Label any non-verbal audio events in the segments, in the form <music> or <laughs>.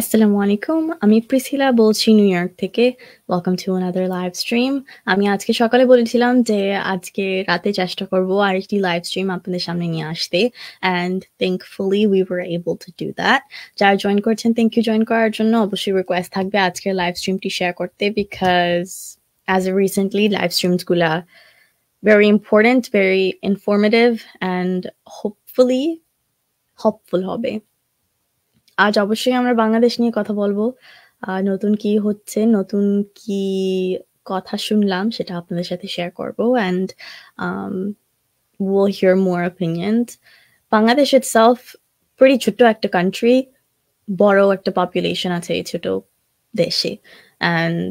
আসসালামু আলাইকুম আমি প্রিসিলা বলছি নিউ ইয়র্ক থেকে welcome to another live stream আমি আজকে সকালে বলেছিলাম যে আজকে রাতে চেষ্টা করব আরেকটি লাইভ স্ট্রিম আপনাদের সামনে নিয়ে আসতে and thankfully we were able to do that যারা জয়েন করছেন থ্যাংক ইউ জয়েন করার জন্য অবশ্যই রিকোয়েস্ট থাকবে আজকের লাইভ স্ট্রিমটি শেয়ার করতে because as a recently live স্ট্রিমসগুলা very important very informative and hopefully hopeful হবে আজ অবশ্যই আমরা বাংলাদেশ নিয়ে কথা বলবো আর নতুন কি হচ্ছে নতুন কি কথা শুনলাম সেটা আপনাদের সাথে শেয়ার করব অ্যান্ড ও hear more opinions Bangladesh itself প্রি ছোট্ট একটা কান্ট্রি বড় একটা পপুলেশন আছে এই ছোট দেশে অ্যান্ড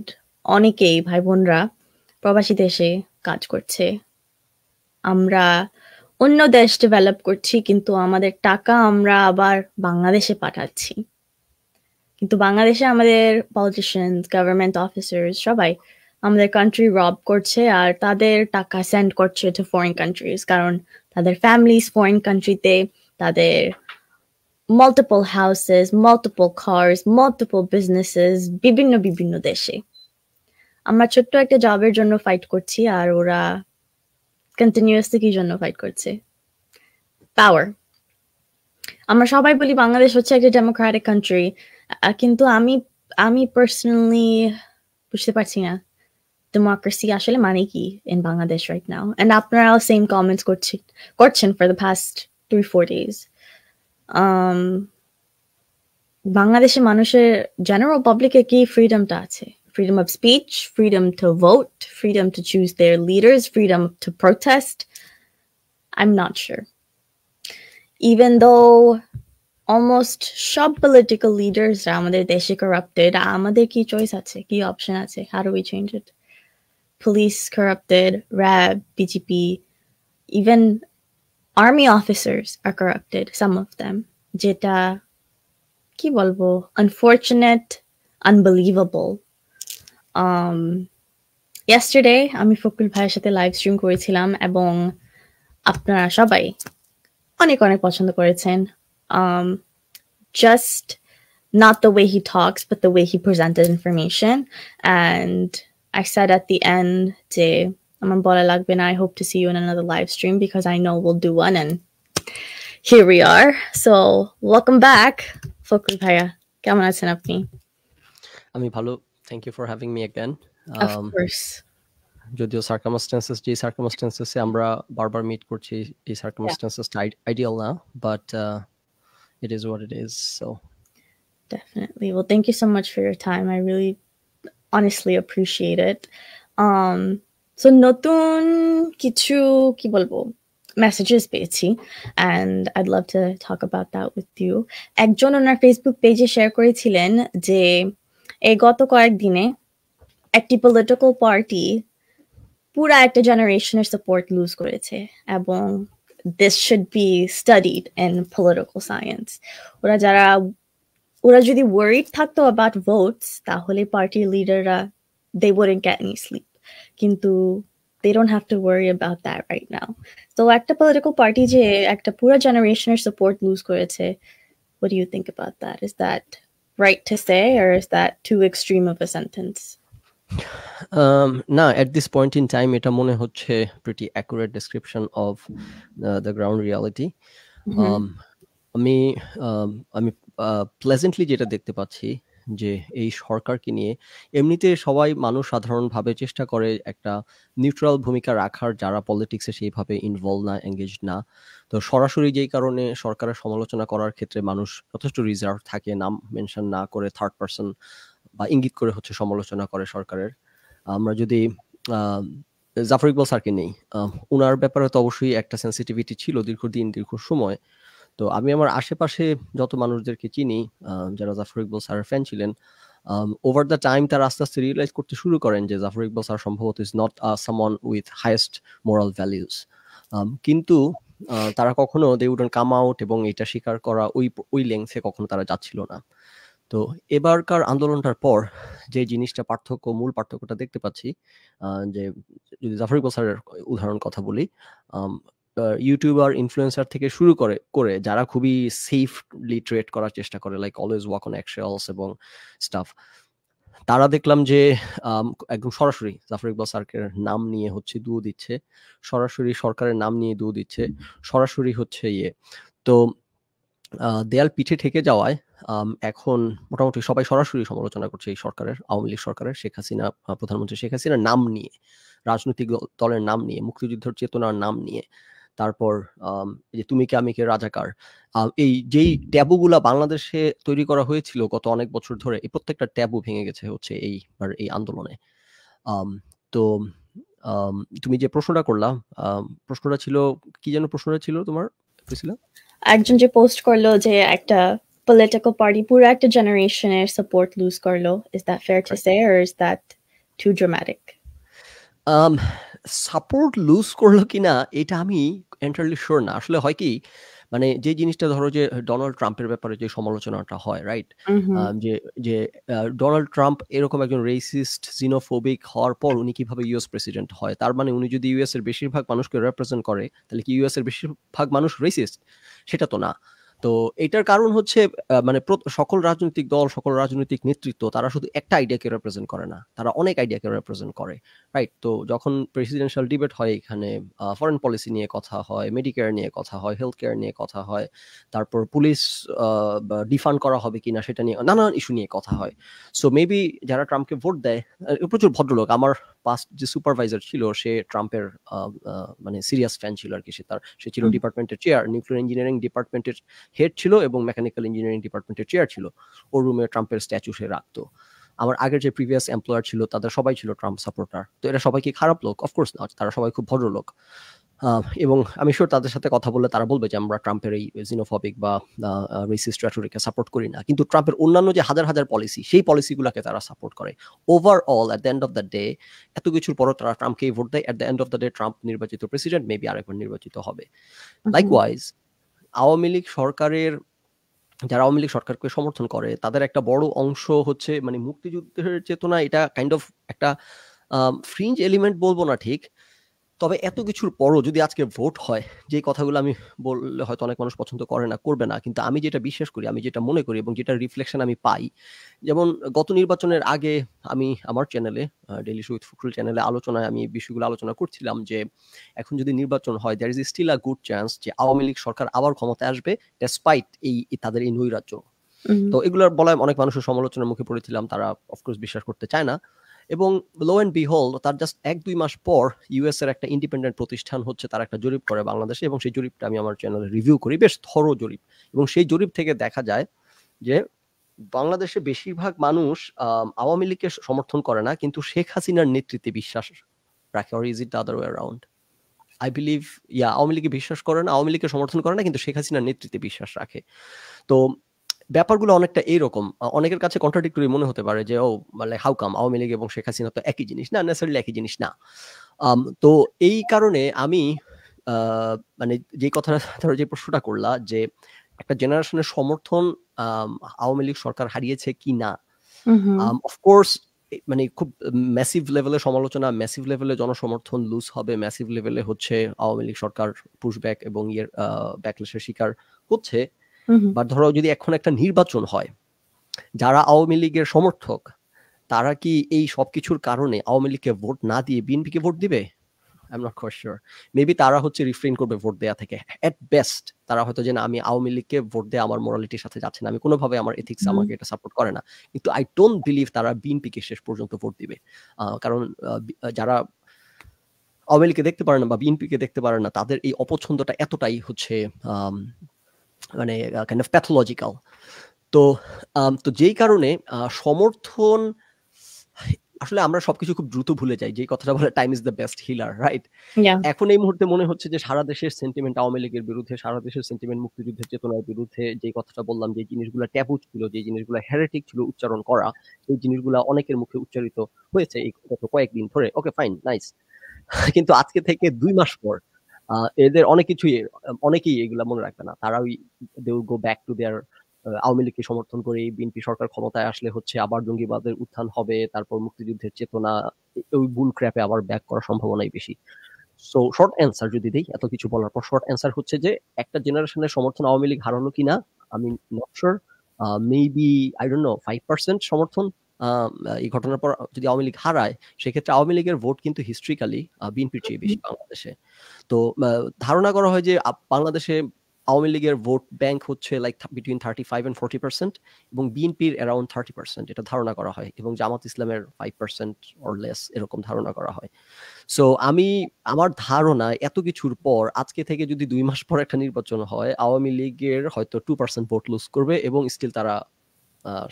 অনেকেই ভাই বোনরা প্রবাসী দেশে কাজ করছে আমরা অন্য দেশ ডেভেলপ করছি কিন্তু আমাদের টাকা আমরা আবার বাংলাদেশে পাঠাচ্ছি কিন্তু বাংলাদেশে আমাদের পলিটিশিয়ান গভর্নমেন্ট অফিসার সবাই আমাদের কান্ট্রি রব করছে আর তাদের টাকা সেন্ড করছে টু ফরেন কান্ট্রিজ কারণ তাদের ফ্যামিলিস ফরেন কান্ট্রিতে তাদের multiple houses multiple cars, multiple businesses বিভিন্ন বিভিন্ন দেশে আমরা ছোট্ট একটা জবের জন্য ফাইট করছি আর ওরা কন্টিনিউয়াসলি কি জন্য ফাইট করছে পাওয়ার আমরা সবাই বলি বাংলাদেশ হচ্ছে একটা ডেমোক্রেটিক কান্ট্রি কিন্তু আমি আমি পার্সোনালি বুঝতে পারছি না ডেমোক্রেসি আসলে মানে কি in Bangladesh right now and আপনারাও সেম কমেন্টস করছি করছেন for the past three four days বাংলাদেশের মানুষের জেনারেল পাবলিকে কি ফ্রিডমটা আছে freedom of speech, freedom to vote, freedom to choose their leaders, freedom to protest. I'm not sure. Even though almost সব political leaders আমাদের দেশে corrupted, আমাদের কি choice at কি option আছে? How do we change it? Police corrupted, RAB, BGP, even army officers are corrupted, some of them. Jeta, কি unfortunate, unbelievable um, yesterday আমি ফকুল ভাইয়ের সাথে লাইভ স্ট্রিম করেছিলাম এবং আপনারা সবাই অনেক অনেক পছন্দ করেছেন um, Just not the way he talks, but the way he presented information. And I said at the end, যে আমার বলা লাগবে না I hope to see you in another live stream because I know we'll do one and here we are. So welcome back, ফকুল ভাইয়া কেমন আছেন আপনি আমি ভালো thank you for having me again of um, course যদিও circumstances যে সার্কামস্টেন্সেসে আমরা বারবার মিট করছি এই সার্কামস্টেন্সেসটা আইডিয়াল না but uh, it is what it is. So definitely. Well, thank you so much for your time. I really honestly appreciate it. Um so নতুন কিছু কি বলবো messages পেয়েছি and I'd love to talk about that with you. একজন ওনার Facebook পেজে share করেছিলেন যে এই গত কয়েকদিনে একটি পলিটিক্যাল পার্টি পুরা একটা জেনারেশনের সাপোর্ট লুজ করেছে এবং this should be studied in political science ওরা যারা ওরা যদি ওয়ারিড থাকতো অ্যাবাউট ভোটস তাহলে পার্টির লিডাররা they weren't get any sleep কিন্তু they don't have to worry about that right now. So একটা political party যে একটা পুরো generation এর support lose করেছে. What do you think about that? Is that right to say, or is that too extreme of a sentence? Um, now, at this point in time, এটা মনে pretty accurate description of uh, the ground reality. Mm -hmm. um, আমি um, আমি pleasantly uh, যেটা দেখতে পাচ্ছি যে এই সরকারকে নিয়ে এমনিতে সবাই মানুষ সাধারণভাবে চেষ্টা করে একটা নিউট্রাল ভূমিকা রাখার যারা পলিটিক্সে সেইভাবে ইনভলভ না এঙ্গেজ না তো সরাসরি যেই কারণে সরকারের সমালোচনা করার ক্ষেত্রে মানুষ যথেষ্ট রিজার্ভ থাকে নাম মেনশন না করে থার্ড পারসন বা ইঙ্গিত করে হচ্ছে সমালোচনা করে সরকারের আমরা যদি জাফর ইকবাল স্যারকে নেই ওনার ব্যাপারে তো অবশ্যই একটা সেন্সিটিভিটি ছিল দীর্ঘদিন দীর্ঘ সময় তো আমি আমার আশেপাশে যত মানুষদেরকে চিনি যারা জাফর ইকবাল স্যারের ফ্যান ছিলেন ওভার দ্য টাইম তারা আস্তে আস্তে রিয়েলাইজ করতে শুরু করেন যে জাফর ইকবাল স্যার সম্ভবত is not someone with highest moral values কিন্তু তারা কখনো দে উডন কাম আউট এবং এটা স্বীকার করা ওই ওই লেংথে কখনো তারা যাচ্ছিল না তো এবারকার আন্দোলনটার পর যে জিনিসটা পার্থক্য মূল পার্থক্যটা দেখতে পাচ্ছি যে যদি জাফর ইকবাল স্যারের উদাহরণ কথা বলি ইউটিউবার ইনফ্লুয়েন্সার থেকে শুরু করে করে যারা খুবই সেফলি ট্রেড করার চেষ্টা করে like always walk on actions এবং স্টাফ তারা দেখলাম যে একদম সরাসরি জাফর ইকবাল সার্কের নাম নিয়ে হচ্ছে দু দিচ্ছে সরাসরি সরকারের নাম নিয়ে দু দিচ্ছে সরাসরি হচ্ছে ইয়ে তো দেয়াল পিঠে থেকে যাওয়ায় এখন মোটামুটি সবাই সরাসরি সমালোচনা করছে এই সরকারের আওয়ামী লীগ সরকারের শেখ হাসিনা প্রধানমন্ত্রী শেখ হাসিনার নাম নিয়ে রাজনৈতিক দলের নাম নিয়ে মুক্তিযুদ্ধের চেতনার নাম নিয়ে তারপর যে তুমি কে আমি কে রাজাকার এই যেই ট্যাবুগুলা বাংলাদেশে তৈরি করা হয়েছিল গত অনেক বছর ধরে এই প্রত্যেকটা ট্যাবু ভেঙে গেছে হচ্ছে এই এই আন্দোলনে তো তুমি যে প্রশ্নটা করলাম প্রশ্নটা ছিল কি যেন প্রশ্নটা ছিল তোমার একজন যে পোস্ট করলো যে একটা পলিটিক্যাল পার্টি পুরো একটা জেনারেশনের সাপোর্ট লুজ করলো is that fair to say or is that too dramatic support lose করলো কিনা এটা আমি এন্টারলি শোর না আসলে হয় কি মানে যে জিনিসটা ধরো যে ডোনাল্ড ট্রাম্পের ব্যাপারে যে সমালোচনাটা হয় রাইট যে যে ডোনাল্ড ট্রাম্প এরকম একজন রেসিস্ট জিনোফোবিক হওয়ার পর উনি কিভাবে ইউএস প্রেসিডেন্ট হয় তার মানে উনি যদি ইউএস এর বেশিরভাগ মানুষকে রিপ্রেজেন্ট করে তাহলে কি ইউএস এর বেশিরভাগ মানুষ রেসিস্ট সেটা তো না তো এটার কারণ হচ্ছে মানে সকল রাজনৈতিক দল সকল রাজনৈতিক নেতৃত্ব তারা শুধু একটা আইডিয়াকে রিপ্রেজেন্ট করে না তারা অনেক আইডিয়াকে রিপ্রেজেন্ট করে রাইট তো যখন প্রেসিডেন্সিয়াল ডিবেট হয় এখানে ফরেন পলিসি নিয়ে কথা হয় মেডিকেয়ার নিয়ে কথা হয় হেলথ কেয়ার নিয়ে কথা হয় তারপর পুলিশ ডিফান্ড করা হবে কিনা সেটা নিয়ে নানান ইস্যু নিয়ে কথা হয় সো মেবি যারা ট্রাম্পকে ভোট দেয় প্রচুর ভদ্রলোক আমার পাস্ট যে সুপারভাইজার ছিল সে ট্রাম্পের মানে সিরিয়াস ফ্যান ছিল আর কি সে তার সে ছিল ডিপার্টমেন্টের চেয়ার নিউক্লিয়ার ইঞ্জিনিয়ারিং ডিপার্টমেন্টের হেড ছিল এবং মেকানিক্যাল ইঞ্জিনিয়ারিং ডিপার্টমেন্টের চেয়ার ছিল ওর রুমে ট্রাম্পের স্ট্যাচু সে রাখতো আমার আগের যে প্রিভিয়াস এমপ্লয়ার ছিল তাদের সবাই ছিল ট্রাম্প সাপোর্টার তো এরা সবাই কি খারাপ লোক অফকোর্স না তারা সবাই খুব ভদ্রলোক এবং আমি শিওর তাদের সাথে কথা বললে তারা বলবে যে আমরা ট্রাম্পের এই জিনোফবিক বা রেসিস্ট রেটোরিকে সাপোর্ট করি না কিন্তু ট্রাম্পের অন্যান্য যে হাজার হাজার পলিসি সেই পলিসিগুলোকে তারা সাপোর্ট করে overall at the end of the day এত কিছুর পরও তারা ট্রাম্পকেই ভোট দেয় at the end of the day Trump নির্বাচিত প্রেসিডেন্ট মেবি আরেকবার নির্বাচিত হবে লাইকওয়াইজ আওয়ামী লীগ সরকারের যারা আওয়ামী লীগ সরকারকে সমর্থন করে তাদের একটা বড় অংশ হচ্ছে মানে মুক্তিযুদ্ধের চেতনা এটা কাইন্ড অফ একটা ফ্রিঞ্জ এলিমেন্ট বলবো না ঠিক তবে এত কিছুর পরও যদি আজকে ভোট হয় যে কথাগুলো আমি বললে হয়তো অনেক মানুষ পছন্দ করে না করবে না কিন্তু আমি যেটা বিশ্বাস করি আমি যেটা মনে করি এবং যেটা রিফ্লেকশন আমি পাই যেমন গত নির্বাচনের আগে আমি আমার চ্যানেলে ডেলি সুইথ ফুকরুল চ্যানেলে আলোচনায় আমি বিষয়গুলো আলোচনা করছিলাম যে এখন যদি নির্বাচন হয় there is still a good chance যে আওয়ামী লীগ সরকার আবার ক্ষমতায় আসবে ডেসপাইট এই তাদের এই নৈরাজ্য তো এগুলোর বলায় অনেক মানুষের সমালোচনার মুখে পড়েছিলাম তারা অফকোর্স বিশ্বাস করতে চায় না এবং লো অ্যান্ড বিহল তার জাস্ট এক দুই মাস পর ইউএস এর একটা ইন্ডিপেন্ডেন্ট প্রতিষ্ঠান হচ্ছে তার একটা জরিপ করে বাংলাদেশে এবং সেই জরিপটা আমি আমার চ্যানেলে রিভিউ করি বেশ থরো জরিপ এবং সেই জরিপ থেকে দেখা যায় যে বাংলাদেশে বেশিরভাগ মানুষ আওয়ামী লীগকে সমর্থন করে না কিন্তু শেখ হাসিনার নেতৃত্বে বিশ্বাস রাখে or is it other way around I believe yeah Awami লীগে বিশ্বাস করে না আওয়ামী লীগকে সমর্থন করে না কিন্তু শেখ হাসিনার নেতৃত্বে বিশ্বাস রাখে তো ব্যাপারগুলো অনেকটা এইরকম অনেকের কাছে কন্ট্রাডিক্টরি মনে হতে পারে যে ও মানে হাউকাম আওয়ামী লীগ এবং শেখ হাসিনা তো একই জিনিস না নেসারিলি একই জিনিস না তো এই কারণে আমি মানে যে কথাটা ধরো যে প্রশ্নটা করলা যে একটা জেনারেশনের সমর্থন আওয়ামী লীগ সরকার হারিয়েছে কি না অফকোর্স মানে খুব ম্যাসিভ লেভেলে সমালোচনা ম্যাসিভ লেভেলে জনসমর্থন লুজ হবে ম্যাসিভ লেভেলে হচ্ছে আওয়ামী লীগ সরকার পুশব্যাক এবং ইয়ের ব্যাকলেশের শিকার হচ্ছে বা ধরো যদি এখন একটা নির্বাচন হয় যারা আওয়ামী লীগের সমর্থক তারা কি এই সবকিছুর কারণে আওয়ামী লীগকে ভোট না দিয়ে বিএনপিকে ভোট দিবে আই নট শিওর মেবি তারা হচ্ছে রিফ্রেন করবে ভোট দেওয়া থেকে অ্যাট বেস্ট তারা হয়তো যে না আমি আওয়ামী লীগকে ভোট দেয়া আমার মোরালিটির সাথে যাচ্ছে না আমি কোনোভাবে আমার এথিক্স আমাকে এটা সাপোর্ট করে না কিন্তু আই ডোন্ট বিলিভ তারা বিএনপিকে শেষ পর্যন্ত ভোট দিবে কারণ যারা আওয়ামী লীগকে দেখতে পারে না বা বিএনপিকে দেখতে পারে না তাদের এই অপছন্দটা এতটাই হচ্ছে মানে কাইন্ড অফ প্যাথোলজিক্যাল তো তো যেই কারণে সমর্থন আসলে আমরা সবকিছু খুব দ্রুত ভুলে যাই যে কথাটা বলে time is the best healer right এখন এই মুহূর্তে মনে হচ্ছে যে সারা দেশের সেন্টিমেন্ট আওয়ামী লীগের বিরুদ্ধে সারা দেশের সেন্টিমেন্ট মুক্তিযুদ্ধের চেতনার বিরুদ্ধে যে কথাটা বললাম যে জিনিসগুলো ট্যাবু ছিল যে জিনিসগুলো হেরেটিক ছিল উচ্চারণ করা এই জিনিসগুলো অনেকের মুখে উচ্চারিত হয়েছে এই গত কয়েকদিন ধরে ওকে ফাইন নাইস কিন্তু আজকে থেকে দুই মাস পর এদের অনেক কিছুই অনেকেই এগুলা মনে রাখবে না তারা ওই they go back to their Awami লীগকে সমর্থন করে বিএনপি সরকার ক্ষমতায় আসলে হচ্ছে আবার জঙ্গিবাদের উত্থান হবে তারপর মুক্তিযুদ্ধের চেতনা ওই বুল ক্র্যাপে আবার ব্যাক করার সম্ভাবনাই বেশি সো শর্ট অ্যান্সার যদি দিই এত কিছু বলার পর শর্ট অ্যান্সার হচ্ছে যে একটা জেনারেশনের সমর্থন আওয়ামী লীগ হারানো কিনা আমি not sure maybe I don't know five percent সমর্থন এই ঘটনার পর যদি আওয়ামী লীগ হারায় সেক্ষেত্রে আওয়ামী লীগের ভোট কিন্তু হিস্ট্রিক্যালি বিএনপির চেয়ে বেশি বাংলাদেশে তো ধারণা করা হয় যে বাংলাদেশে আওয়ামী লীগের ভোট ব্যাংক হচ্ছে like between thirty five and forty percent এবং বিএনপির অ্যারাউন্ড থার্টি পার্সেন্ট এটা ধারণা করা হয় এবং জামাত ইসলামের ফাইভ পার্সেন্ট অর লেস এরকম ধারণা করা হয় সো আমি আমার ধারণা এত কিছুর পর আজকে থেকে যদি দুই মাস পর একটা নির্বাচন হয় আওয়ামী লীগের হয়তো টু পার্সেন্ট ভোট লুজ করবে এবং স্টিল তারা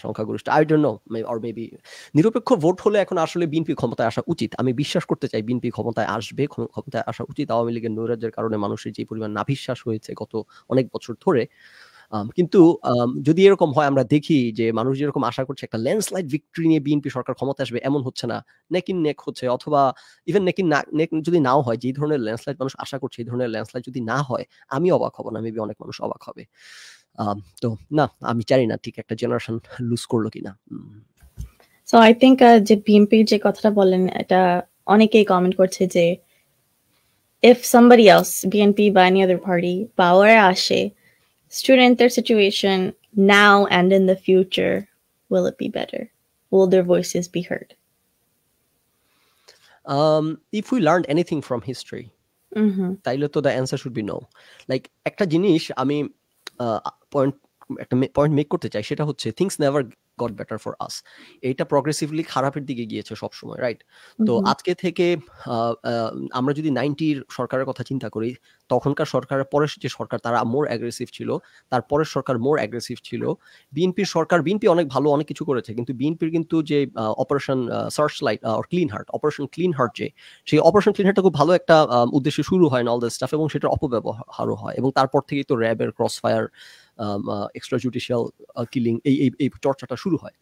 সংখ্যাগরিষ্ঠ I don't know or maybe নিরপেক্ষ ভোট হলে এখন আসলে বিএনপি ক্ষমতায় আসা উচিত আমি বিশ্বাস করতে চাই বিএনপি ক্ষমতায় আসবে ক্ষমতায় আসা উচিত আওয়ামী লীগের নৈরাজ্যের কারণে মানুষের যে পরিমাণ নাভিশ্বাস হয়েছে গত অনেক বছর ধরে কিন্তু যদি এরকম হয় আমরা দেখি যে মানুষ যেরকম আশা করছে একটা ল্যান্ডস্লাইড ভিক্টরি নিয়ে বিএনপি সরকার ক্ষমতা আসবে এমন হচ্ছে না নেকিন নেক হচ্ছে অথবা ইভেন নেকিন নেক যদি নাও হয় যে ধরনের ল্যান্ডস্লাইড মানুষ আশা করছে এই ধরনের ল্যান্ডস্লাইড যদি না হয় আমি অবাক হব না মেবি অনেক মানুষ অবাক হবে তো না আমি জানি না ঠিক একটা জেনারেশন লুজ করলো কিনা সো আই থিঙ্ক যে বিএমপির যে কথাটা বলেন এটা অনেকেই কমেন্ট করছে যে if somebody else, BNP by any other party, power ashe, student their situation now and in the future, will it be better? Will their voices be heard? Um, if we learned anything from history, তাইলে তো the answer should be no like একটা জিনিস আমি uh, point একটা point make করতে চাই সেটা হচ্ছে things never got better for us এটা প্রগ্রেসিভলি খারাপের দিকে গিয়েছে সব সময় রাইট তো আজকে থেকে আমরা যদি নাইনটির সরকারের কথা চিন্তা করি তখনকার সরকারের পরের যে সরকার তারা মোর অ্যাগ্রেসিভ ছিল তার পরের সরকার মোর অ্যাগ্রেসিভ ছিল বিএনপির সরকার বিএনপি অনেক ভালো অনেক কিছু করেছে কিন্তু বিএনপির কিন্তু যে অপারেশন সার্চ লাইট আর clean heart operation clean heart যে সেই অপারেশন ক্লিন হার্টটা খুব ভালো একটা উদ্দেশ্যে শুরু হয় না অল দ্য স্টাফ এবং সেটার অপব্যবহারও হয় এবং তারপর থেকেই তো র্যাবের crossfire extrajudicial killing এই এই চর্চাটা শুরু হয়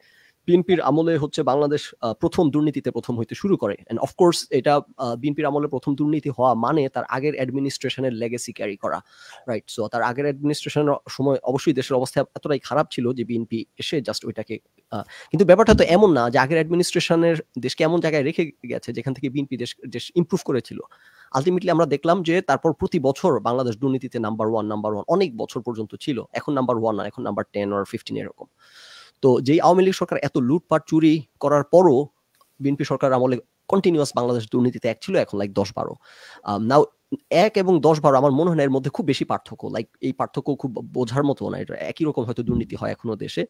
বিএনপির আমলে হচ্ছে বাংলাদেশ প্রথম দুর্নীতিতে প্রথম হইতে শুরু করে অ্যান্ড অফকোর্স এটা বিএনপির আমলে প্রথম দুর্নীতি হওয়া মানে তার আগের অ্যাডমিনিস্ট্রেশনের লেগেসি ক্যারি করা রাইট সো তার আগের অ্যাডমিনিস্ট্রেশনের সময় অবশ্যই দেশের অবস্থা এতটাই খারাপ ছিল যে বিএনপি এসে জাস্ট ওইটাকে কিন্তু ব্যাপারটা তো এমন না যে আগের অ্যাডমিনিস্ট্রেশনের দেশকে এমন জায়গায় রেখে গেছে যেখান থেকে বিএনপি দেশ দেশ ইম্প্রুভ করেছিল আলটিমেটলি আমরা দেখলাম যে তারপর প্রতি বছর বাংলাদেশ দুর্নীতিতে নাম্বার ওয়ান নাম্বার ওয়ান অনেক বছর পর্যন্ত ছিল এখন নাম্বার ওয়ান না এখন নাম্বার টেন আর ফিফটিন এরকম তো যেই আওয়ামী লীগ সরকার এত লুটপাট চুরি করার পরও বিএনপি সরকার আমলে কন্টিনিউয়াস বাংলাদেশ দুর্নীতিতে এক ছিল এখন লাইক দশ বারো নাও um, এক এবং দশ বারো আমার মনে হয় না এর মধ্যে খুব বেশি পার্থক্য লাইক এই পার্থক্য খুব বোঝার মতো না এটা একই রকম হয়তো দুর্নীতি হয় এখনো দেশে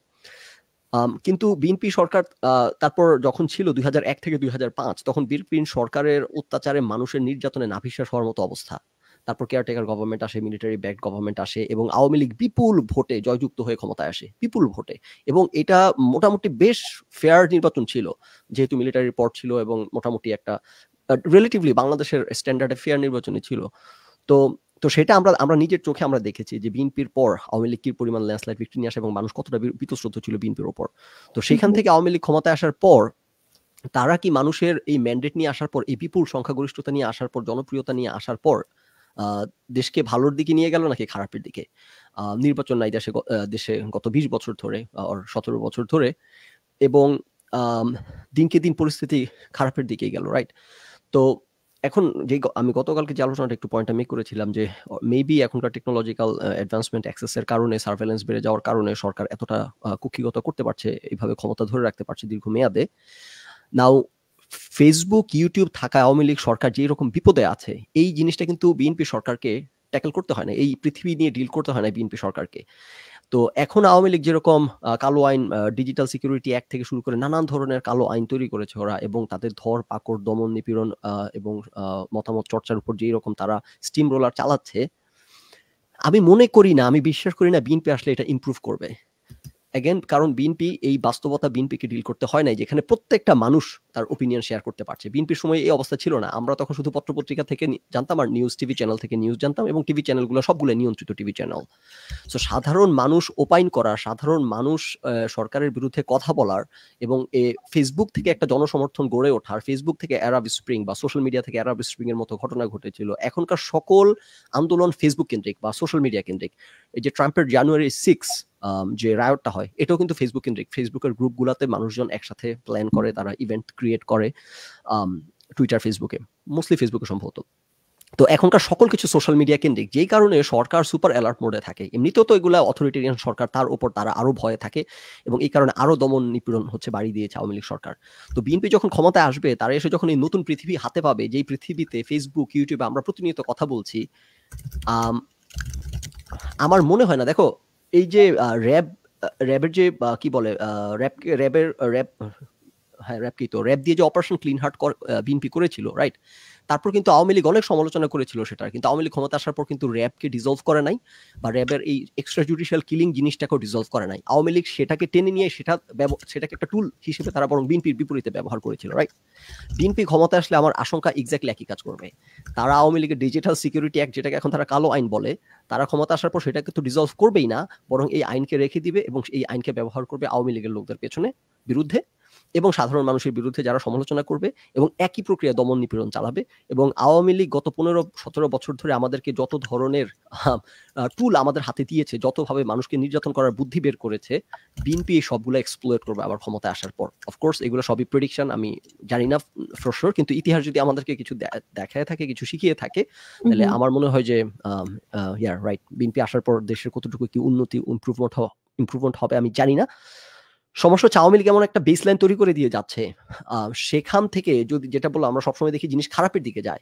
um, কিন্তু বিএনপি সরকার তারপর যখন ছিল দুই থেকে দুই তখন বিএনপি সরকারের অত্যাচারে মানুষের নির্যাতনে নাভিশ্বাস হওয়ার মতো অবস্থা তারপর কেয়ারটেকার গভর্নমেন্ট আসে মিলিটারি ব্যাক গভর্নমেন্ট আসে এবং আওয়ামী লীগ বিপুল ভোটে জয়যুক্ত হয়ে ক্ষমতায় আসে বিপুল ভোটে এবং এটা মোটামুটি বেশ ফেয়ার নির্বাচন ছিল যেহেতু মিলিটারির পর ছিল এবং মোটামুটি একটা রিলেটিভলি বাংলাদেশের স্ট্যান্ডার্ডে ফেয়ার নির্বাচনে ছিল তো তো সেটা আমরা আমরা নিজের চোখে আমরা দেখেছি যে বিএনপির পর আওয়ামী লীগ কি পরিমাণ ল্যান্ডস্লাইড ভিক্টরি নিয়ে আসে এবং মানুষ কতটা বীতশ্রদ্ধ ছিল বিএনপির ওপর তো সেখান থেকে আওয়ামী লীগ ক্ষমতায় আসার পর তারা কি মানুষের এই ম্যান্ডেট নিয়ে আসার পর এই বিপুল সংখ্যাগরিষ্ঠতা নিয়ে আসার পর জনপ্রিয়তা নিয়ে আসার পর দেশকে ভালোর দিকে নিয়ে গেল নাকি খারাপের দিকে নির্বাচন নাই দেশে দেশে গত বিশ বছর ধরে আর সতেরো বছর ধরে এবং দিনকে দিন পরিস্থিতি খারাপের দিকেই গেল রাইট তো এখন যে আমি গতকালকে যে আলোচনাটা একটু পয়েন্ট আমি করেছিলাম যে মেবি এখনকার টেকনোলজিক্যাল অ্যাডভান্সমেন্ট অ্যাক্সেসের কারণে সার্ভেলেন্স বেড়ে যাওয়ার কারণে সরকার এতটা কুক্ষিগত করতে পারছে এইভাবে ক্ষমতা ধরে রাখতে পারছে দীর্ঘমেয়াদে নাও ফেসবুক ইউটিউব থাকা আওয়ামী লীগ সরকার যে রকম বিপদে আছে এই জিনিসটা কিন্তু বিএনপি সরকারকে ট্যাকেল করতে হয় না এই পৃথিবী নিয়ে ডিল করতে হয় না বিএনপি সরকারকে তো এখন আওয়ামী লীগ যেরকম কালো আইন ডিজিটাল সিকিউরিটি অ্যাক্ট থেকে শুরু করে নানান ধরনের কালো আইন তৈরি করেছে ওরা এবং তাদের ধর পাকড় দমন নিপীড়ন এবং মতামত চর্চার উপর যেই রকম তারা স্টিম রোলার চালাচ্ছে আমি মনে করি না আমি বিশ্বাস করি না বিএনপি আসলে এটা ইম্প্রুভ করবে অ্যাগেন কারণ বিএনপি এই বাস্তবতা বিএনপিকে ডিল করতে হয় না যেখানে প্রত্যেকটা মানুষ তার ওপিনিয়ন শেয়ার করতে পারছে বিএনপির সময় এই অবস্থা ছিল না আমরা তখন শুধু পত্রপত্রিকা থেকে জানতাম আর নিউজ টিভি চ্যানেল থেকে নিউজ জানতাম এবং টিভি চ্যানেলগুলো সবগুলো নিয়ন্ত্রিত টিভি চ্যানেল সো সাধারণ মানুষ ওপাইন করা সাধারণ মানুষ সরকারের বিরুদ্ধে কথা বলার এবং এ ফেসবুক থেকে একটা জনসমর্থন গড়ে ওঠার ফেসবুক থেকে অ্যারাব স্প্রিং বা সোশ্যাল মিডিয়া থেকে অ্যারাব স্প্রিং এর মতো ঘটনা ঘটেছিল এখনকার সকল আন্দোলন ফেসবুক কেন্দ্রিক বা সোশ্যাল মিডিয়া কেন্দ্রিক এই যে ট্রাম্পের জানুয়ারি সিক্স যে রায়টা হয় এটাও কিন্তু ফেসবুক কেন্দ্রিক ফেসবুকের গ্রুপগুলোতে মানুষজন একসাথে প্ল্যান করে তারা ইভেন্ট ক্রিয়েট করে টুইটার ফেসবুকে মোস্টলি ফেসবুকে সম্ভবত তো এখনকার সকল কিছু সোশ্যাল মিডিয়া কেন্দ্রিক যেই কারণে সরকার সুপার অ্যালার্ট মোডে থাকে এমনিতেও তো এগুলো অথরিটেরিয়ান সরকার তার উপর তারা আরও ভয়ে থাকে এবং এই কারণে আরও দমন নিপীড়ন হচ্ছে বাড়ি দিয়েছে আওয়ামী লীগ সরকার তো বিএনপি যখন ক্ষমতায় আসবে তারা এসে যখন এই নতুন পৃথিবী হাতে পাবে যেই পৃথিবীতে ফেসবুক ইউটিউবে আমরা প্রতিনিয়ত কথা বলছি আমার মনে হয় না দেখো এই যে র্যাব র্যাবের যে কি বলে র্যাব র্যাবের র্যাব হ্যাঁ কি তো র্যাব দিয়ে যে অপারেশন ক্লিন হার্ট বিএনপি করেছিল রাইট তারপর কিন্তু আওয়ামী লীগ অনেক সমালোচনা করেছিল সেটা কিন্তু আওয়ামী লীগ ক্ষমতা আসার পর কিন্তু র্যাবকে ডিজলভ করে নাই বা র্যাবের এই এক্সট্রা জুডিশিয়াল কিলিং জিনিসটাকেও ডিজলভ করে নাই আওয়ামী লীগ সেটাকে টেনে নিয়ে সেটা সেটাকে একটা টুল হিসেবে তারা বরং বিএনপির বিপরীতে ব্যবহার করেছিল রাইট বিএনপি ক্ষমতা আসলে আমার আশঙ্কা এক্স্যাক্টলি একই কাজ করবে তারা আওয়ামী লীগের ডিজিটাল সিকিউরিটি অ্যাক্ট যেটাকে এখন তারা কালো আইন বলে তারা ক্ষমতা আসার পর সেটাকে তো ডিজলভ করবেই না বরং এই আইনকে রেখে দিবে এবং এই আইনকে ব্যবহার করবে আওয়ামী লীগের লোকদের পেছনে বিরুদ্ধে এবং সাধারণ মানুষের বিরুদ্ধে যারা সমালোচনা করবে এবং একই প্রক্রিয়া দমন নিপীড়ন চালাবে এবং আওয়ামী লীগ গত পনেরো সতেরো বছর ধরে আমাদেরকে যত ধরনের টুল আমাদের হাতে দিয়েছে যতভাবে মানুষকে নির্যাতন করার বুদ্ধি বের করেছে বিএনপি এই সবগুলো এক্সপ্লোয়ার করবে আবার ক্ষমতায় আসার পর অফকোর্স এগুলো সবই প্রেডিকশন আমি জানি না ফ্রসর কিন্তু ইতিহাস যদি আমাদেরকে কিছু দেখায় থাকে কিছু শিখিয়ে থাকে তাহলে আমার মনে হয় যে ইয়ার রাইট বিএনপি আসার পর দেশের কতটুকু কি উন্নতি ইম্প্রুভমেন্ট ইম্প্রুভমেন্ট হবে আমি জানি না সমস্যা হচ্ছে কেমন একটা বেস লাইন তৈরি করে দিয়ে যাচ্ছে সেখান থেকে যদি যেটা বললো আমরা সবসময় দেখি জিনিস খারাপের দিকে যায়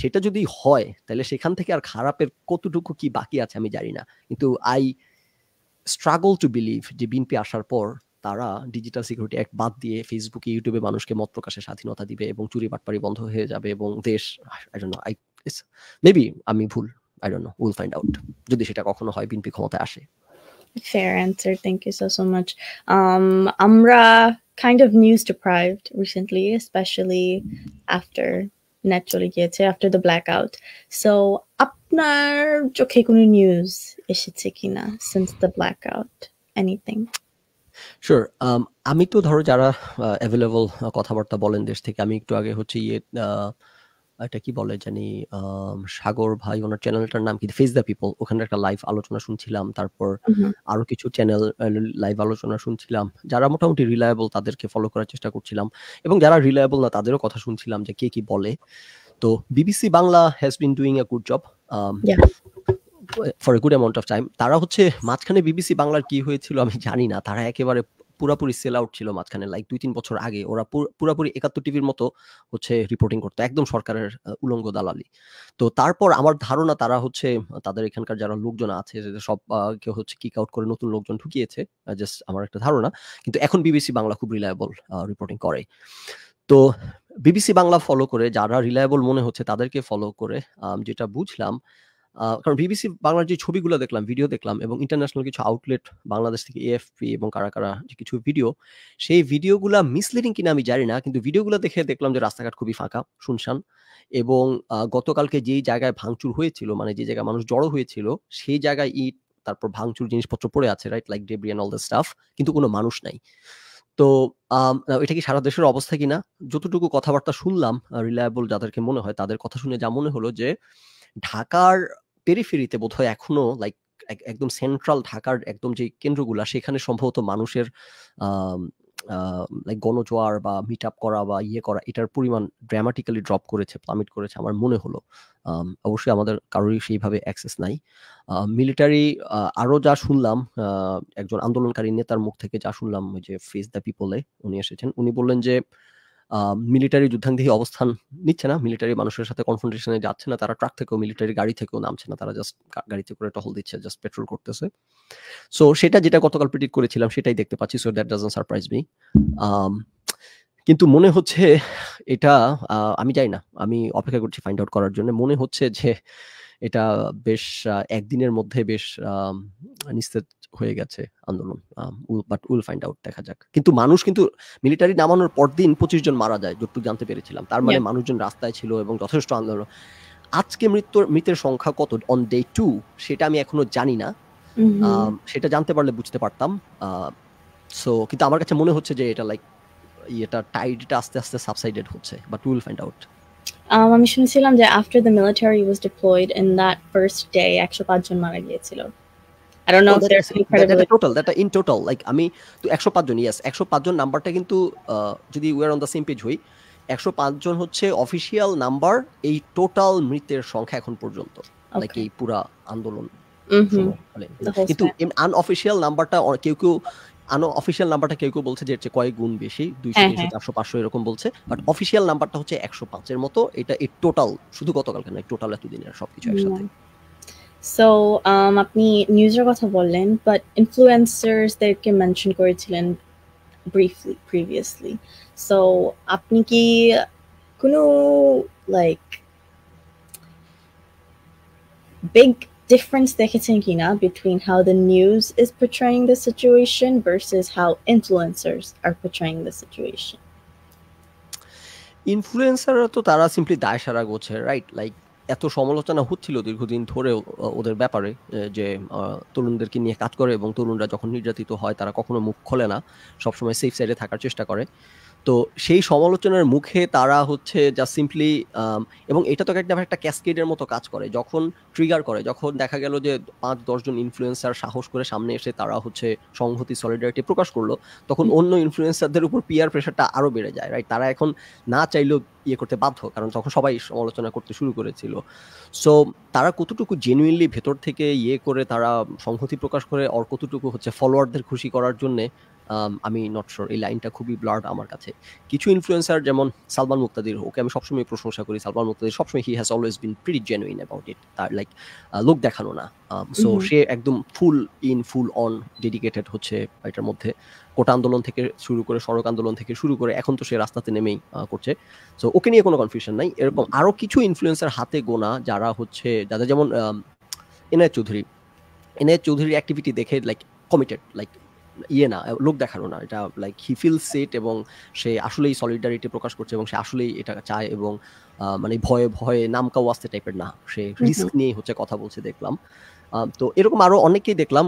সেটা যদি হয় তাহলে সেখান থেকে আর খারাপের কতটুকু কি বাকি আছে আমি জানি না কিন্তু আই স্ট্রাগল টু বিলিভ যে বিএনপি আসার পর তারা ডিজিটাল সিকিউরিটি অ্যাক্ট বাদ দিয়ে ফেসবুকে ইউটিউবে মানুষকে মত প্রকাশের স্বাধীনতা দিবে এবং চুরি পাটপাড়ি বন্ধ হয়ে যাবে এবং দেশ আই মেবি আমি ভুল I don't know will find out যদি সেটা কখনো হয় বিএনপি ক্ষমতায় আসে Fair answer. Thank you so, so much. Um, Amra, kind of news deprived recently, especially after naturally চলে after the blackout. So আপনার চোখে কোনো news এসেছে কিনা since the blackout? Anything? Sure. Um, আমি তো ধরো যারা অ্যাভেলেবল কথাবার্তা বলেন দেশ থেকে আমি একটু আগে হচ্ছে ইয়ে এটা কি বলে জানি সাগর ভাই ওনার চ্যানেলটার নাম কি ফেস দ্য পিপল ওখানে একটা লাইভ আলোচনা শুনছিলাম তারপর আরো কিছু চ্যানেল লাইভ আলোচনা শুনছিলাম যারা মোটামুটি রিলায়েবল তাদেরকে ফলো করার চেষ্টা করছিলাম এবং যারা রিলায়েবল না তাদেরও কথা শুনছিলাম যে কে কি বলে তো BBC Bangla has been doing a good job for a good amount of time তারা হচ্ছে মাঝখানে বিবিসি বাংলার কি হয়েছিল আমি জানি না তারা একেবারে পুরাপুরি সেল আউট ছিল মাঝখানে লাইক দুই তিন বছর আগে ওরা পুরাপুরি একাত্তর টিভির মতো হচ্ছে রিপোর্টিং করতো একদম সরকারের উলঙ্গ দালালি তো তারপর আমার ধারণা তারা হচ্ছে তাদের এখানকার যারা লোকজন আছে সব কেউ হচ্ছে কিক আউট করে নতুন লোকজন ঢুকিয়েছে জাস্ট আমার একটা ধারণা কিন্তু এখন বিবিসি বাংলা খুব রিলায়েবল রিপোর্টিং করে তো বিবিসি বাংলা ফলো করে যারা রিলায়েবল মনে হচ্ছে তাদেরকে ফলো করে যেটা বুঝলাম কারণ বিবিসি বাংলার যে ছবিগুলো দেখলাম ভিডিও দেখলাম এবং ইন্টারন্যাশনাল কিছু আউটলেট বাংলাদেশ থেকে এএফপি এবং কারা কারা যে কিছু ভিডিও সেই ভিডিওগুলো মিসলিডিং কিনা আমি জানি না কিন্তু ভিডিওগুলো দেখে দেখলাম যে রাস্তাঘাট খুবই ফাঁকা শুনশান এবং গতকালকে যেই জায়গায় ভাঙচুর হয়েছিল মানে যে জায়গায় মানুষ জড়ো হয়েছিল সেই জায়গায় ইট তারপর ভাঙচুর জিনিসপত্র পড়ে আছে right like debris and all the stuff কিন্তু কোনো মানুষ নাই তো এটা কি সারা দেশের অবস্থা কিনা যতটুকু কথাবার্তা শুনলাম রিলায়েবল যাদেরকে মনে হয় তাদের কথা শুনে যা মনে হলো যে ঢাকার পেরিফেরিতে বোধহয় এখনো লাইক একদম সেন্ট্রাল ঢাকার একদম যে কেন্দ্রগুলা সেখানে সম্ভবত মানুষের লাইক গণজোয়ার বা মিট আপ করা বা ইয়ে করা এটার পরিমাণ ড্রামাটিক্যালি ড্রপ করেছে প্লামিট করেছে আমার মনে হলো অবশ্যই আমাদের কারোরই সেইভাবে অ্যাক্সেস নাই মিলিটারি আরও যা শুনলাম একজন আন্দোলনকারী নেতার মুখ থেকে যা শুনলাম ওই যে ফেস দ্য পিপলে উনি এসেছেন উনি বললেন যে মিলিটারি যুদ্ধাঙ্গী অবস্থান নিচ্ছে না মিলিটারি মানুষের সাথে কনফ্রন্টেশনে যাচ্ছে না তারা ট্রাক থেকেও মিলিটারি গাড়ি থেকেও নামছে না তারা জাস্ট গাড়িতে করে টহল দিচ্ছে জাস্ট পেট্রোল করতেছে সো সেটা যেটা গতকাল প্রেডিক্ট করেছিলাম সেটাই দেখতে পাচ্ছি so that doesn't surprise me কিন্তু মনে হচ্ছে এটা আমি যাই না আমি অপেক্ষা করছি ফাইন্ড আউট করার জন্য মনে হচ্ছে যে এটা বেশ একদিনের মধ্যে বেশ নিস্তেজ হয়ে গেছে আন্দোলন বাট উইল ফাইন্ড আউট দেখা যাক কিন্তু মানুষ কিন্তু মিলিটারি নামানোর পরদিন পঁচিশ জন মারা যায় যতটুকু জানতে পেরেছিলাম তার মানে মানুষজন রাস্তায় ছিল এবং যথেষ্ট আন্দোলন আজকে মৃত্যুর মৃতের সংখ্যা কত অন ডে টু সেটা আমি এখনো জানি না সেটা জানতে পারলে বুঝতে পারতাম সো কিন্তু আমার কাছে মনে হচ্ছে যে এটা লাইক এটা টাইডটা আস্তে আস্তে সাবসাইডেড হচ্ছে but will find out Um, আমি শুনছিলাম যে after the military was deployed in that first day 105 জন মারা গিয়েছিল I don't know oh, if incredible any credibility. That, that total, that আমি তো 105 জন ইয়েস 105 জন নাম্বারটা কিন্তু যদি we are on the same page হই 105 জন হচ্ছে অফিশিয়াল নাম্বার এই টোটাল মৃতের সংখ্যা এখন পর্যন্ত লাইক এই পুরা আন্দোলন mm-hmm. মানে কিন্তু আনঅফিশিয়াল নাম্বারটা কেউ কেউ আনো অফিসিয়াল নাম্বারটা কেউ কেউ বলছে যে কয়েক গুণ বেশি দুইশো হ্যাঁ, হ্যাঁ। চারশো পাঁচশো এরকম বলছে বাট অফিসিয়াল নাম্বারটা হচ্ছে একশো পাঁচের মতো এটা এর টোটাল শুধু গতকালকে নয় টোটাল এতদিনের সবকিছু একসাথে সো um, আপনি নিউজের কথা বললেন বাট ইনফ্লুয়েন্সার্সদেরকে মেনশন করেছিলেন ব্রিফলি প্রিভিয়াসলি সো আপনি কি কোনো like big difference thinking uh, between how the news is portraying the situation versus how influencers are portraying the situation. ইনফ্লুয়েন্সাররা তো তারা সিম্পলি দায় সারা গোছে রাইট লাইক এত সমালোচনা হচ্ছিল দীর্ঘদিন ধরে ওদের ব্যাপারে যে তরুণদেরকে নিয়ে কাজ করে এবং তরুণরা যখন নির্যাতিত হয় তারা কখনো মুখ খোলে না সবসময় সেফ সাইডে থাকার চেষ্টা করে তো সেই সমালোচনার মুখে তারা হচ্ছে যা সিম্পলি এবং এটা তো একটা একটা ক্যাসকেডের মতো কাজ করে যখন ট্রিগার করে যখন দেখা গেল যে পাঁচ দশজন ইনফ্লুয়েন্সার সাহস করে সামনে এসে তারা হচ্ছে সংহতি সলিডারিটি প্রকাশ করলো তখন অন্য ইনফ্লুয়েন্সারদের উপর পিয়ার প্রেশারটা আরও বেড়ে যায় রাইট তারা এখন না চাইলেও ইয়ে করতে বাধ্য কারণ তখন সবাই সমালোচনা করতে শুরু করেছিল সো তারা কতটুকু জেনুইনলি ভেতর থেকে ইয়ে করে তারা সংহতি প্রকাশ করে আর কতটুকু হচ্ছে ফলোয়ারদের খুশি করার জন্যে Um, আমি নট শোর এই লাইনটা খুবই ব্লার্ড আমার কাছে কিছু ইনফ্লুয়েন্সার যেমন সালমান মুক্তাদির ওকে আমি সবসময় প্রশংসা করি সালমান মুক্তাদির সবসময় he has always been pretty genuine about it তার লাইক লোক দেখানো না সো um, সে একদম full in full on dedicated হচ্ছে এটার মধ্যে কোটা আন্দোলন থেকে শুরু করে সড়ক আন্দোলন থেকে শুরু করে এখন তো সে রাস্তাতে নেমেই করছে সো ওকে নিয়ে কোনো কনফিউশন নাই এরকম আরও কিছু ইনফ্লুয়েন্সার হাতে গোনা যারা হচ্ছে যাদের যেমন এনায়ত চৌধুরী এনায়ত চৌধুরীর অ্যাক্টিভিটি দেখে লাইক কমিটেড লাইক ইয়ে না লোক দেখানো না এটা লাইক হি ফিল সেট এবং সে আসলেই সলিডারিটি প্রকাশ করছে এবং সে আসলেই এটা চায় এবং মানে ভয়ে ভয়ে নামকা ওয়াস্তে টাইপের না সে রিস্ক নিয়ে হচ্ছে কথা বলছে দেখলাম তো এরকম আরো অনেকেই দেখলাম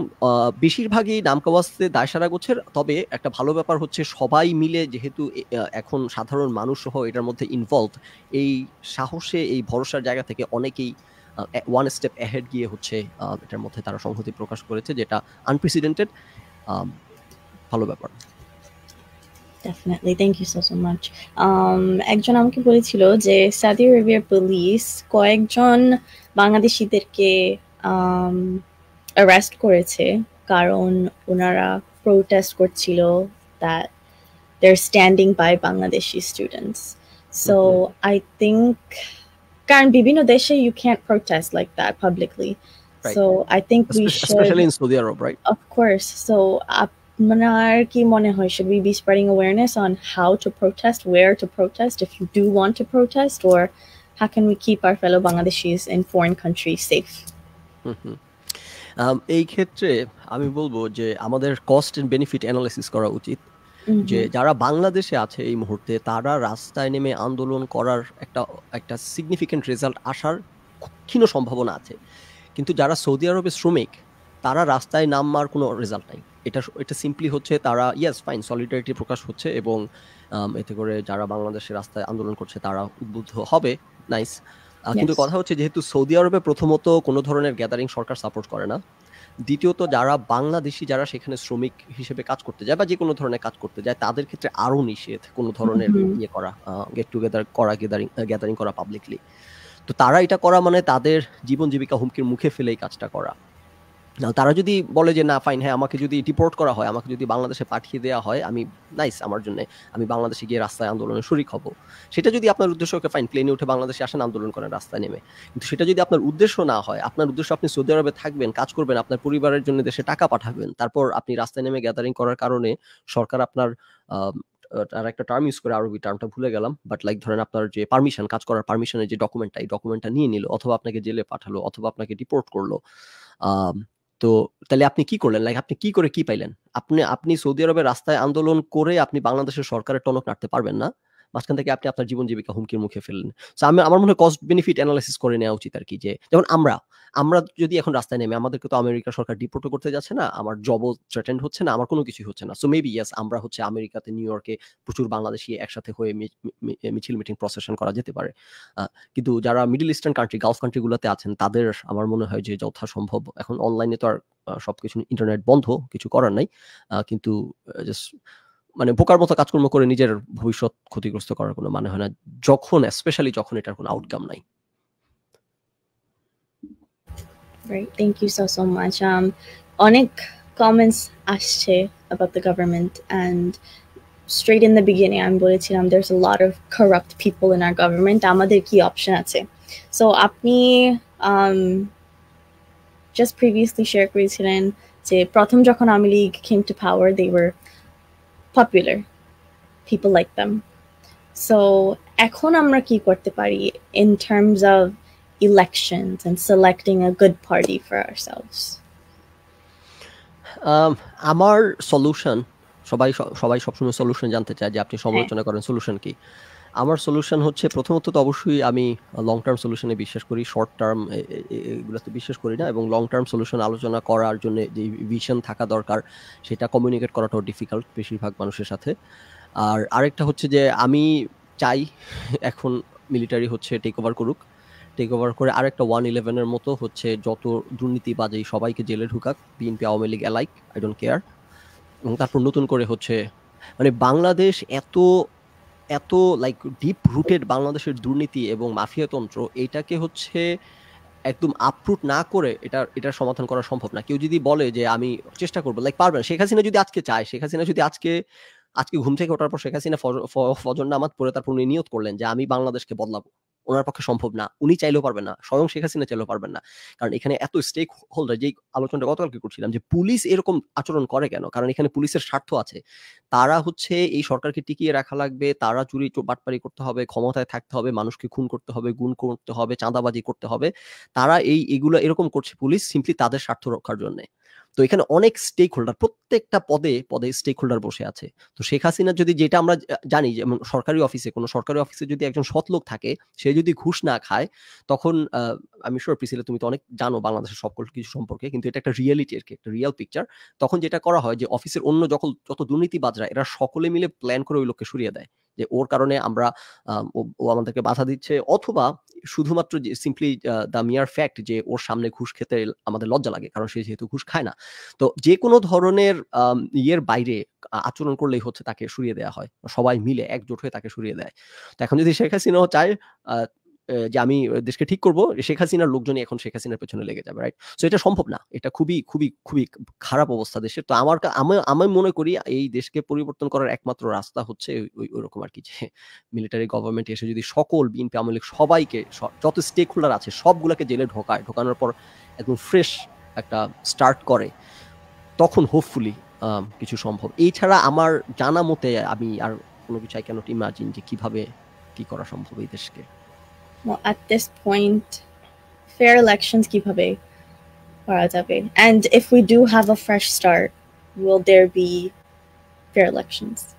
বেশিরভাগই নামকাওয়াস্তে দায়সারা গোছের তবে একটা ভালো ব্যাপার হচ্ছে সবাই মিলে যেহেতু এখন সাধারণ মানুষ সহ এটার মধ্যে ইনভলভ এই সাহসে এই ভরসার জায়গা থেকে অনেকেই ওয়ান স্টেপ অ্যাহেড গিয়ে হচ্ছে এটার মধ্যে তারা সংহতি প্রকাশ করেছে যেটা আনপ্রেসিডেন্টেড Um, ভালো ব্যাপার definitely thank you so so much একজন আমাকে বলেছিল যে সৌদি আরেবিয়ার পুলিশ কয়েকজন বাংলাদেশিদেরকে অ্যারেস্ট um, করেছে কারণ ওনারা প্রোটেস্ট করছিল that they are standing by Bangladeshi students so I think কারণ বিভিন্ন দেশে you can't protest like that publicly right. so i think especially, we should especially in saudi Arabia, right of course so আপনার কি should we be spreading awareness on how to protest where to protest if you do want to protest or how can we keep our fellow bangladeshis in foreign countries safe mm-hmm. এই ক্ষেত্রে আমি বলবো যে আমাদের cost and benefit analysis করা উচিত যে যারা বাংলাদেশে আছে এই মুহূর্তে তারা রাস্তায় নেমে আন্দোলন করার একটা একটা সিগনিফিকেন্ট রেজাল্ট আসার ক্ষীণ সম্ভাবনা আছে কিন্তু যারা সৌদি আরবের শ্রমিক তারা রাস্তায় নামমার কোনো রেজাল্ট নাই এটা এটা সিম্পলি হচ্ছে তারা ইয়াস ফাইন সলিডারিটি প্রকাশ হচ্ছে এবং এতে করে যারা বাংলাদেশে রাস্তায় আন্দোলন করছে তারা উদ্বুদ্ধ হবে নাইস কিন্তু কথা হচ্ছে যেহেতু সৌদি আরবে প্রথমত কোনো ধরনের গ্যাদারিং সরকার সাপোর্ট করে না দ্বিতীয়ত যারা বাংলাদেশি যারা সেখানে শ্রমিক হিসেবে কাজ করতে যায় বা যে কোনো ধরনের কাজ করতে যায় তাদের ক্ষেত্রে আরও নিষেধ কোনো ধরনের ইয়ে করা গেট টুগেদার করা গ্যাদারিং গ্যাদারিং করা পাবলিকলি তো তারা এটা করা মানে তাদের জীবন জীবিকা হুমকির মুখে ফেলে এই কাজটা করা তারা যদি বলে যে না ফাইন হ্যাঁ আমাকে যদি ডিপোর্ট করা হয় আমাকে যদি বাংলাদেশে পাঠিয়ে দেওয়া হয় আমি নাইস আমার জন্য আমি বাংলাদেশে গিয়ে রাস্তায় আন্দোলনে শরিক হব সেটা যদি আপনার উদ্দেশ্য ওকে ফাইন প্লেনে উঠে বাংলাদেশে আসেন আন্দোলন করেন রাস্তায় নেমে কিন্তু সেটা যদি আপনার উদ্দেশ্য না হয় আপনার উদ্দেশ্য আপনি সৌদি আরবে থাকবেন কাজ করবেন আপনার পরিবারের জন্য দেশে টাকা পাঠাবেন তারপর আপনি রাস্তায় নেমে গ্যাদারিং করার কারণে সরকার আপনার আর একটা টার্ম ইউজ করে আরবি টার্মটা ভুলে গেলাম বাট লাইক ধরেন আপনার যে পারমিশন কাজ করার পারমিশনের যে ডকুমেন্টটা এই ডকুমেন্টটা নিয়ে নিল অথবা আপনাকে জেলে পাঠালো অথবা আপনাকে রিপোর্ট করলো তো তাহলে আপনি কি করলেন লাইক আপনি কি করে কি পাইলেন আপনি আপনি সৌদি আরবের রাস্তায় আন্দোলন করে আপনি বাংলাদেশের সরকারের টনক নাড়তে পারবেন না মাঝখান থেকে আপনি আপনার জীবন জীবিকা হুমকির মুখে ফেললেন সো আমি আমার মনে হয় কস্ট বেনিফিট অ্যানালাইসিস করে নেওয়া উচিত আর কি যে যেমন আমরা আমরা যদি এখন রাস্তায় নেমে আমাদেরকে তো আমেরিকা সরকার ডিপোর্ট করতে যাচ্ছে না আমার জব থ্রেটেন্ড হচ্ছে না আমার কোনো কিছুই হচ্ছে না সো মেবি ইয়াস আমরা হচ্ছে আমেরিকাতে নিউ ইয়র্কে প্রচুর বাংলাদেশি একসাথে হয়ে মিছিল মিটিং প্রসেশন করা যেতে পারে কিন্তু যারা মিডিল ইস্টার্ন কান্ট্রি গালফ কান্ট্রিগুলোতে আছেন তাদের আমার মনে হয় যে যথাসম্ভব এখন অনলাইনে তো আর সবকিছু ইন্টারনেট বন্ধ কিছু করার নাই কিন্তু জাস্ট মানে বোকার মতো কাজকর্ম করে নিজের ভবিষ্যৎ ক্ষতিগ্রস্ত করার কোনো মানে হয় না যখন স্পেশালি যখন এটার কোনো আউটকাম নাই Right. Thank you so so much. Um, অনেক comments আসছে about the government and straight in the beginning আমি বলেছিলাম there's a lot of corrupt people in our government আমাদের কি অপশন আছে সো আপনি জাস্ট প্রিভিয়াসলি শেয়ার করেছিলেন যে প্রথম যখন আমি League came to power they were popular people like them so এখন আমরা কি করতে পারি in terms of elections and selecting a good party for ourselves? Um, আমার সলিউশন সবাই সবাই সবসময় সলিউশন জানতে চায় যে আপনি সমালোচনা হ্যাঁ। করেন সলিউশন কি আমার সলিউশন হচ্ছে প্রথমত তো অবশ্যই আমি লং টার্ম সলিউশনে বিশ্বাস করি শর্ট টার্ম এগুলোতে বিশ্বাস করি না এবং লং টার্ম সলিউশন আলোচনা করার জন্য যে ভিশন থাকা দরকার সেটা কমিউনিকেট করাটাও ডিফিকাল্ট বেশিরভাগ মানুষের সাথে আর আরেকটা হচ্ছে যে আমি চাই এখন মিলিটারি হচ্ছে টেক ওভার করুক টেক ওভার করে আরেকটা ওয়ান ইলেভেনের মতো হচ্ছে যত দুর্নীতি বাজেই সবাইকে জেলে ঢুকাক BNP Awami League alike I don't care এবং তারপর নতুন করে হচ্ছে মানে বাংলাদেশ এত এত লাইক ডিপ রুটেড বাংলাদেশের দুর্নীতি এবং মাফিয়াতন্ত্র এটাকে হচ্ছে একদম আপরুট না করে এটা এটার সমাধান করা সম্ভব না কেউ যদি বলে যে আমি চেষ্টা করবো লাইক পারবেন শেখ হাসিনা যদি আজকে চায় শেখ হাসিনা যদি আজকে আজকে ঘুম থেকে ওঠার পর শেখ হাসিনা ফজর নামাজ পড়ে তারপর উনি নিয়োগ করলেন যে আমি বাংলাদেশকে বদলাবো ওনার পক্ষে সম্ভব না উনি চাইলেও পারবেন না স্বয়ং শেখ হাসিনা চাইলেও পারবেন না কারণ এখানে এত স্টেক হোল্ডার যেই আলোচনাটা গতকালকে করছিলাম যে পুলিশ এরকম আচরণ করে কেন কারণ এখানে পুলিশের স্বার্থ আছে তারা হচ্ছে এই সরকারকে টিকিয়ে রাখা লাগবে তারা চুরি বাটপারি করতে হবে ক্ষমতায় থাকতে হবে মানুষকে খুন করতে হবে গুণ করতে হবে চাঁদাবাজি করতে হবে তারা এই এগুলো এরকম করছে পুলিশ সিম্পলি তাদের স্বার্থ রক্ষার জন্য তো এখানে অনেক স্টেক হোল্ডার প্রত্যেকটা পদে পদে স্টেক হোল্ডার বসে আছে তো শেখ হাসিনা যদি যেটা আমরা জানি যেমন সরকারি অফিসে কোনো সরকারি অফিসে যদি একজন সৎ লোক থাকে সে যদি ঘুষ না খায় তখন আমি শোর প্রিসিলে তুমি তো অনেক জানো বাংলাদেশের সকল কিছু সম্পর্কে কিন্তু এটা একটা রিয়েলিটি আর কি একটা রিয়েল পিকচার তখন যেটা করা হয় যে অফিসের অন্য যখন যত দুর্নীতিবাজরা এরা সকলে মিলে প্ল্যান করে ওই লোককে সরিয়ে দেয় যে ওর কারণে আমরা ও আমাদেরকে বাধা দিচ্ছে অথবা শুধুমাত্র যে সিম্পলি দ্য মিয়ার ফ্যাক্ট যে ওর সামনে ঘুষ খেতে আমাদের লজ্জা লাগে কারণ সে যেহেতু ঘুষ খায় না তো যে কোনো ধরনের ইয়ের বাইরে আচরণ করলেই হচ্ছে তাকে সরিয়ে দেওয়া হয় সবাই মিলে একজোট হয়ে তাকে সরিয়ে দেয় তো এখন যদি শেখ হাসিনাও চায় যে আমি দেশকে ঠিক করবো শেখ হাসিনার লোকজনই এখন শেখ হাসিনার পেছনে লেগে যাবে রাইট সো এটা সম্ভব না এটা খুবই খুবই খুবই খারাপ অবস্থা দেশের তো আমার আমি আমি মনে করি এই দেশকে পরিবর্তন করার একমাত্র রাস্তা হচ্ছে ওই ওইরকম আর কি যে মিলিটারি গভর্নমেন্ট এসে যদি সকল বিএনপি আওয়ামী লীগ সবাইকে যত স্টেক হোল্ডার আছে সবগুলোকে জেলে ঢোকায় ঢোকানোর পর একদম ফ্রেশ একটা স্টার্ট করে তখন হোপফুলি কিছু সম্ভব এই ছাড়া আমার জানা মতে আমি আর কোনো কিছু আই ক্যানট ইমাজিন যে কিভাবে কি করা সম্ভব এই দেশকে well, at this point, fair elections keep away. Uh, and if we do have a fresh start, will there be fair elections?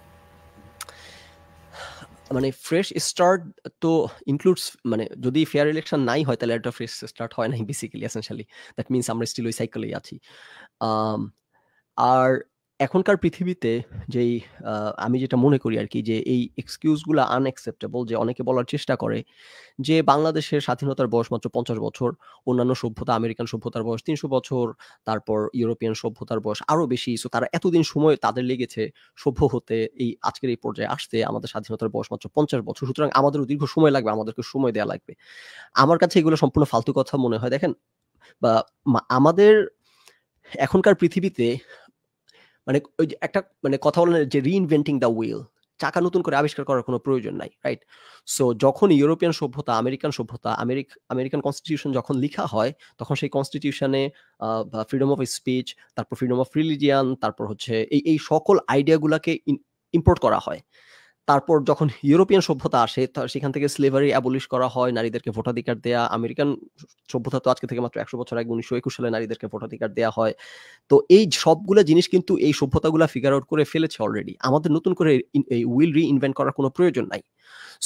fresh মানে ফ্রেশ স্টার্ট তো ইনক্লুডস মানে যদি ফেয়ার ইলেকশন নাই হয় তাহলে একটা ফ্রেশ স্টার্ট হয় নাই বেসিক্যালি এসেন্সিয়ালি দ্যাট মিনস আমরা স্টিল ওই সাইকেলেই আছি um, আর এখনকার পৃথিবীতে যেই আমি যেটা মনে করি আর কি যে এই এক্সকিউজগুলো আনএক্সেপ্টেবল যে অনেকে বলার চেষ্টা করে যে বাংলাদেশের স্বাধীনতার বয়স মাত্র পঞ্চাশ বছর অন্যান্য সভ্যতা আমেরিকান সভ্যতার বয়স তিনশো বছর তারপর ইউরোপিয়ান সভ্যতার বয়স আরও বেশি সো তারা এতদিন সময় তাদের লেগেছে সভ্য হতে এই আজকের এই পর্যায়ে আসতে আমাদের স্বাধীনতার বয়স মাত্র পঞ্চাশ বছর সুতরাং আমাদেরও দীর্ঘ সময় লাগবে আমাদেরকে সময় দেওয়া লাগবে আমার কাছে এগুলো সম্পূর্ণ ফালতু কথা মনে হয় দেখেন বা আমাদের এখনকার পৃথিবীতে মানে ওই যে একটা মানে কথা বলেন যে রিইনভেন্টিং দ্য উইল চাকা নতুন করে আবিষ্কার করার কোনো প্রয়োজন নাই রাইট সো যখন ইউরোপিয়ান সভ্যতা আমেরিকান সভ্যতা আমেরিক আমেরিকান কনস্টিটিউশন যখন লিখা হয় তখন সেই কনস্টিটিউশনে ফ্রিডম অফ স্পিচ তারপর ফ্রিডম অফ রিলিজিয়ান তারপর হচ্ছে এই এই সকল আইডিয়াগুলোকে ইম্পোর্ট করা হয় তারপর যখন ইউরোপিয়ান সভ্যতা আসে সেখান থেকে স্লেভারি অ্যাবলিশ করা হয় নারীদেরকে ভোটাধিকার দেয়া আমেরিকান সভ্যতা তো আজকে থেকে মাত্র একশো বছর আগে উনিশশো একুশ সালে নারীদেরকে ভোটাধিকার দেয়া হয় তো এই সবগুলো জিনিস কিন্তু এই সভ্যতাগুলো ফিগার আউট করে ফেলেছে অলরেডি আমাদের নতুন করে এই উইল রি ইনভেন্ট করার কোনো প্রয়োজন নাই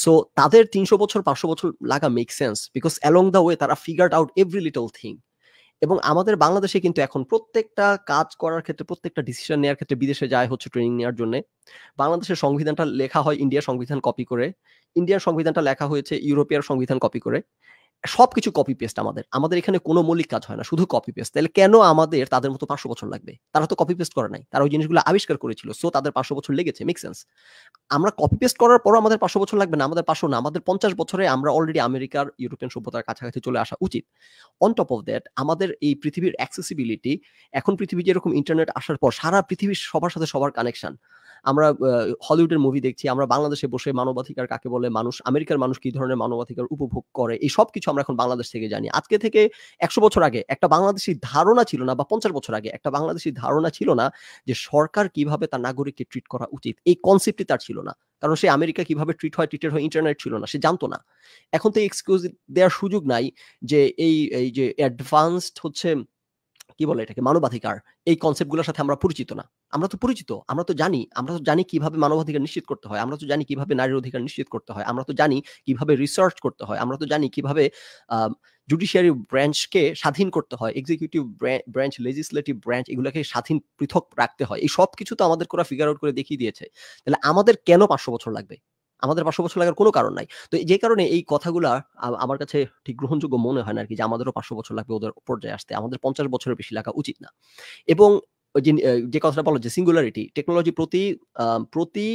সো তাদের তিনশো বছর পাঁচশো বছর লাগা make sense because along the way তারা figure out every little thing এবং আমাদের বাংলাদেশে কিন্তু এখন প্রত্যেকটা কাজ করার ক্ষেত্রে প্রত্যেকটা ডিসিশন নেওয়ার ক্ষেত্রে বিদেশে যায় হচ্ছে ট্রেনিং নেওয়ার জন্য বাংলাদেশের সংবিধানটা লেখা হয় ইন্ডিয়ার সংবিধান কপি করে ইন্ডিয়ার সংবিধানটা লেখা হয়েছে ইউরোপিয়ার সংবিধান কপি করে সব কিছু কপি পেস্ট আমাদের আমাদের এখানে কোনো মৌলিক কাজ হয় না শুধু কপি পেস্ট তাহলে কেন আমাদের তাদের মতো পাঁচশো বছর লাগবে তারা তো কপি পেস্ট করে নাই তারা ওই জিনিসগুলো আবিষ্কার করেছিল সো তাদের পাঁচশো বছর লেগেছে মেক সেন্স আমরা কপি পেস্ট করার পরও আমাদের পাঁচশো বছর লাগবে না আমাদের পাঁচশো না আমাদের পঞ্চাশ বছরে আমরা অলরেডি আমেরিকার ইউরোপিয়ান সভ্যতার কাছাকাছি চলে আসা উচিত অন টপ অফ দ্যাট আমাদের এই পৃথিবীর অ্যাক্সেসিবিলিটি এখন পৃথিবী যেরকম ইন্টারনেট আসার পর সারা পৃথিবীর সবার সাথে সবার কানেকশন আমরা হলিউডের মুভি দেখছি আমরা বাংলাদেশে বসে মানবাধিকার কাকে বলে মানুষ আমেরিকার মানুষ কি ধরনের মানবাধিকার উপভোগ করে এই সব কিছু আমরা এখন বাংলাদেশ থেকে জানি আজকে থেকে একশো বছর আগে একটা বাংলাদেশি ধারণা ছিল না বা পঞ্চাশ বছর আগে একটা বাংলাদেশি ধারণা ছিল না যে সরকার কিভাবে তার নাগরিককে ট্রিট করা উচিত এই কনসেপ্টটি তার ছিল না কারণ সে আমেরিকা কিভাবে ট্রিট হয় ট্রিটেড হয় ইন্টারনেট ছিল না সে জানতো না এখন তো এক্সকিউজ দেওয়ার সুযোগ নাই যে এই এই যে অ্যাডভান্সড হচ্ছে কি বলে এটাকে মানবাধিকার এই কনসেপ্টগুলোর সাথে আমরা পরিচিত না আমরা তো পরিচিত আমরা তো জানি আমরা তো জানি কিভাবে মানবাধিকার নিশ্চিত করতে হয় আমরা তো জানি কিভাবে নারীর অধিকার নিশ্চিত করতে হয় আমরা তো জানি কিভাবে রিসার্চ করতে হয় আমরা তো জানি কিভাবে জুডিশিয়ারি ব্রাঞ্চকে স্বাধীন করতে হয় এক্সিকিউটিভ ব্রাঞ্চ লেজিসলেটিভ ব্রাঞ্চ এগুলোকে স্বাধীন পৃথক রাখতে হয় এই সব কিছু তো আমাদের করা ফিগার আউট করে দেখিয়ে দিয়েছে তাহলে আমাদের কেন পাঁচশো বছর লাগবে আমাদের পাঁচশো বছর লাগার কোনো কারণ নাই তো যে কারণে এই কথাগুলো আমার কাছে ঠিক গ্রহণযোগ্য মনে হয় না আর কি যে আমাদেরও পাঁচশো বছর লাগবে ওদের পর্যায়ে আসতে আমাদের পঞ্চাশ বছরের বেশি লাগা উচিত না এবং যে কথাটা বলো যে সিঙ্গুলারিটি টেকনোলজি প্রতি প্রতি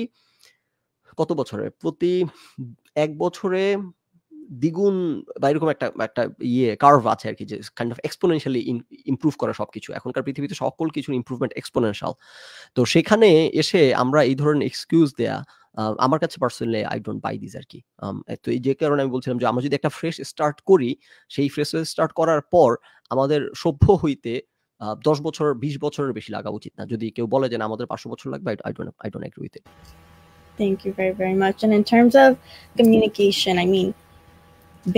কত বছরে প্রতি এক বছরে দ্বিগুণ বা এরকম একটা একটা ইয়ে কার্ভ আছে আর কি যে কাইন্ড অফ এক্সপোনেনশিয়ালি ইম্প্রুভ করা কিছু এখনকার পৃথিবীতে সকল কিছুর ইম্প্রুভমেন্ট এক্সপোনেনশিয়াল তো সেখানে এসে আমরা এই ধরনের এক্সকিউজ দেয়া আমার কাছে personally I don't buy this আর কি তো এই যে কারণে আমি বলছিলাম যে আমরা যদি একটা ফ্রেশ স্টার্ট করি সেই ফ্রেশ স্টার্ট করার পর আমাদের সভ্য হইতে দশ বছর বিশ বছরের বেশি লাগা উচিত না যদি কেউ বলে যে না আমাদের পাঁচশো বছর লাগবে I don't I don't agree with it Thank you very, very much. And in terms of communication, I mean,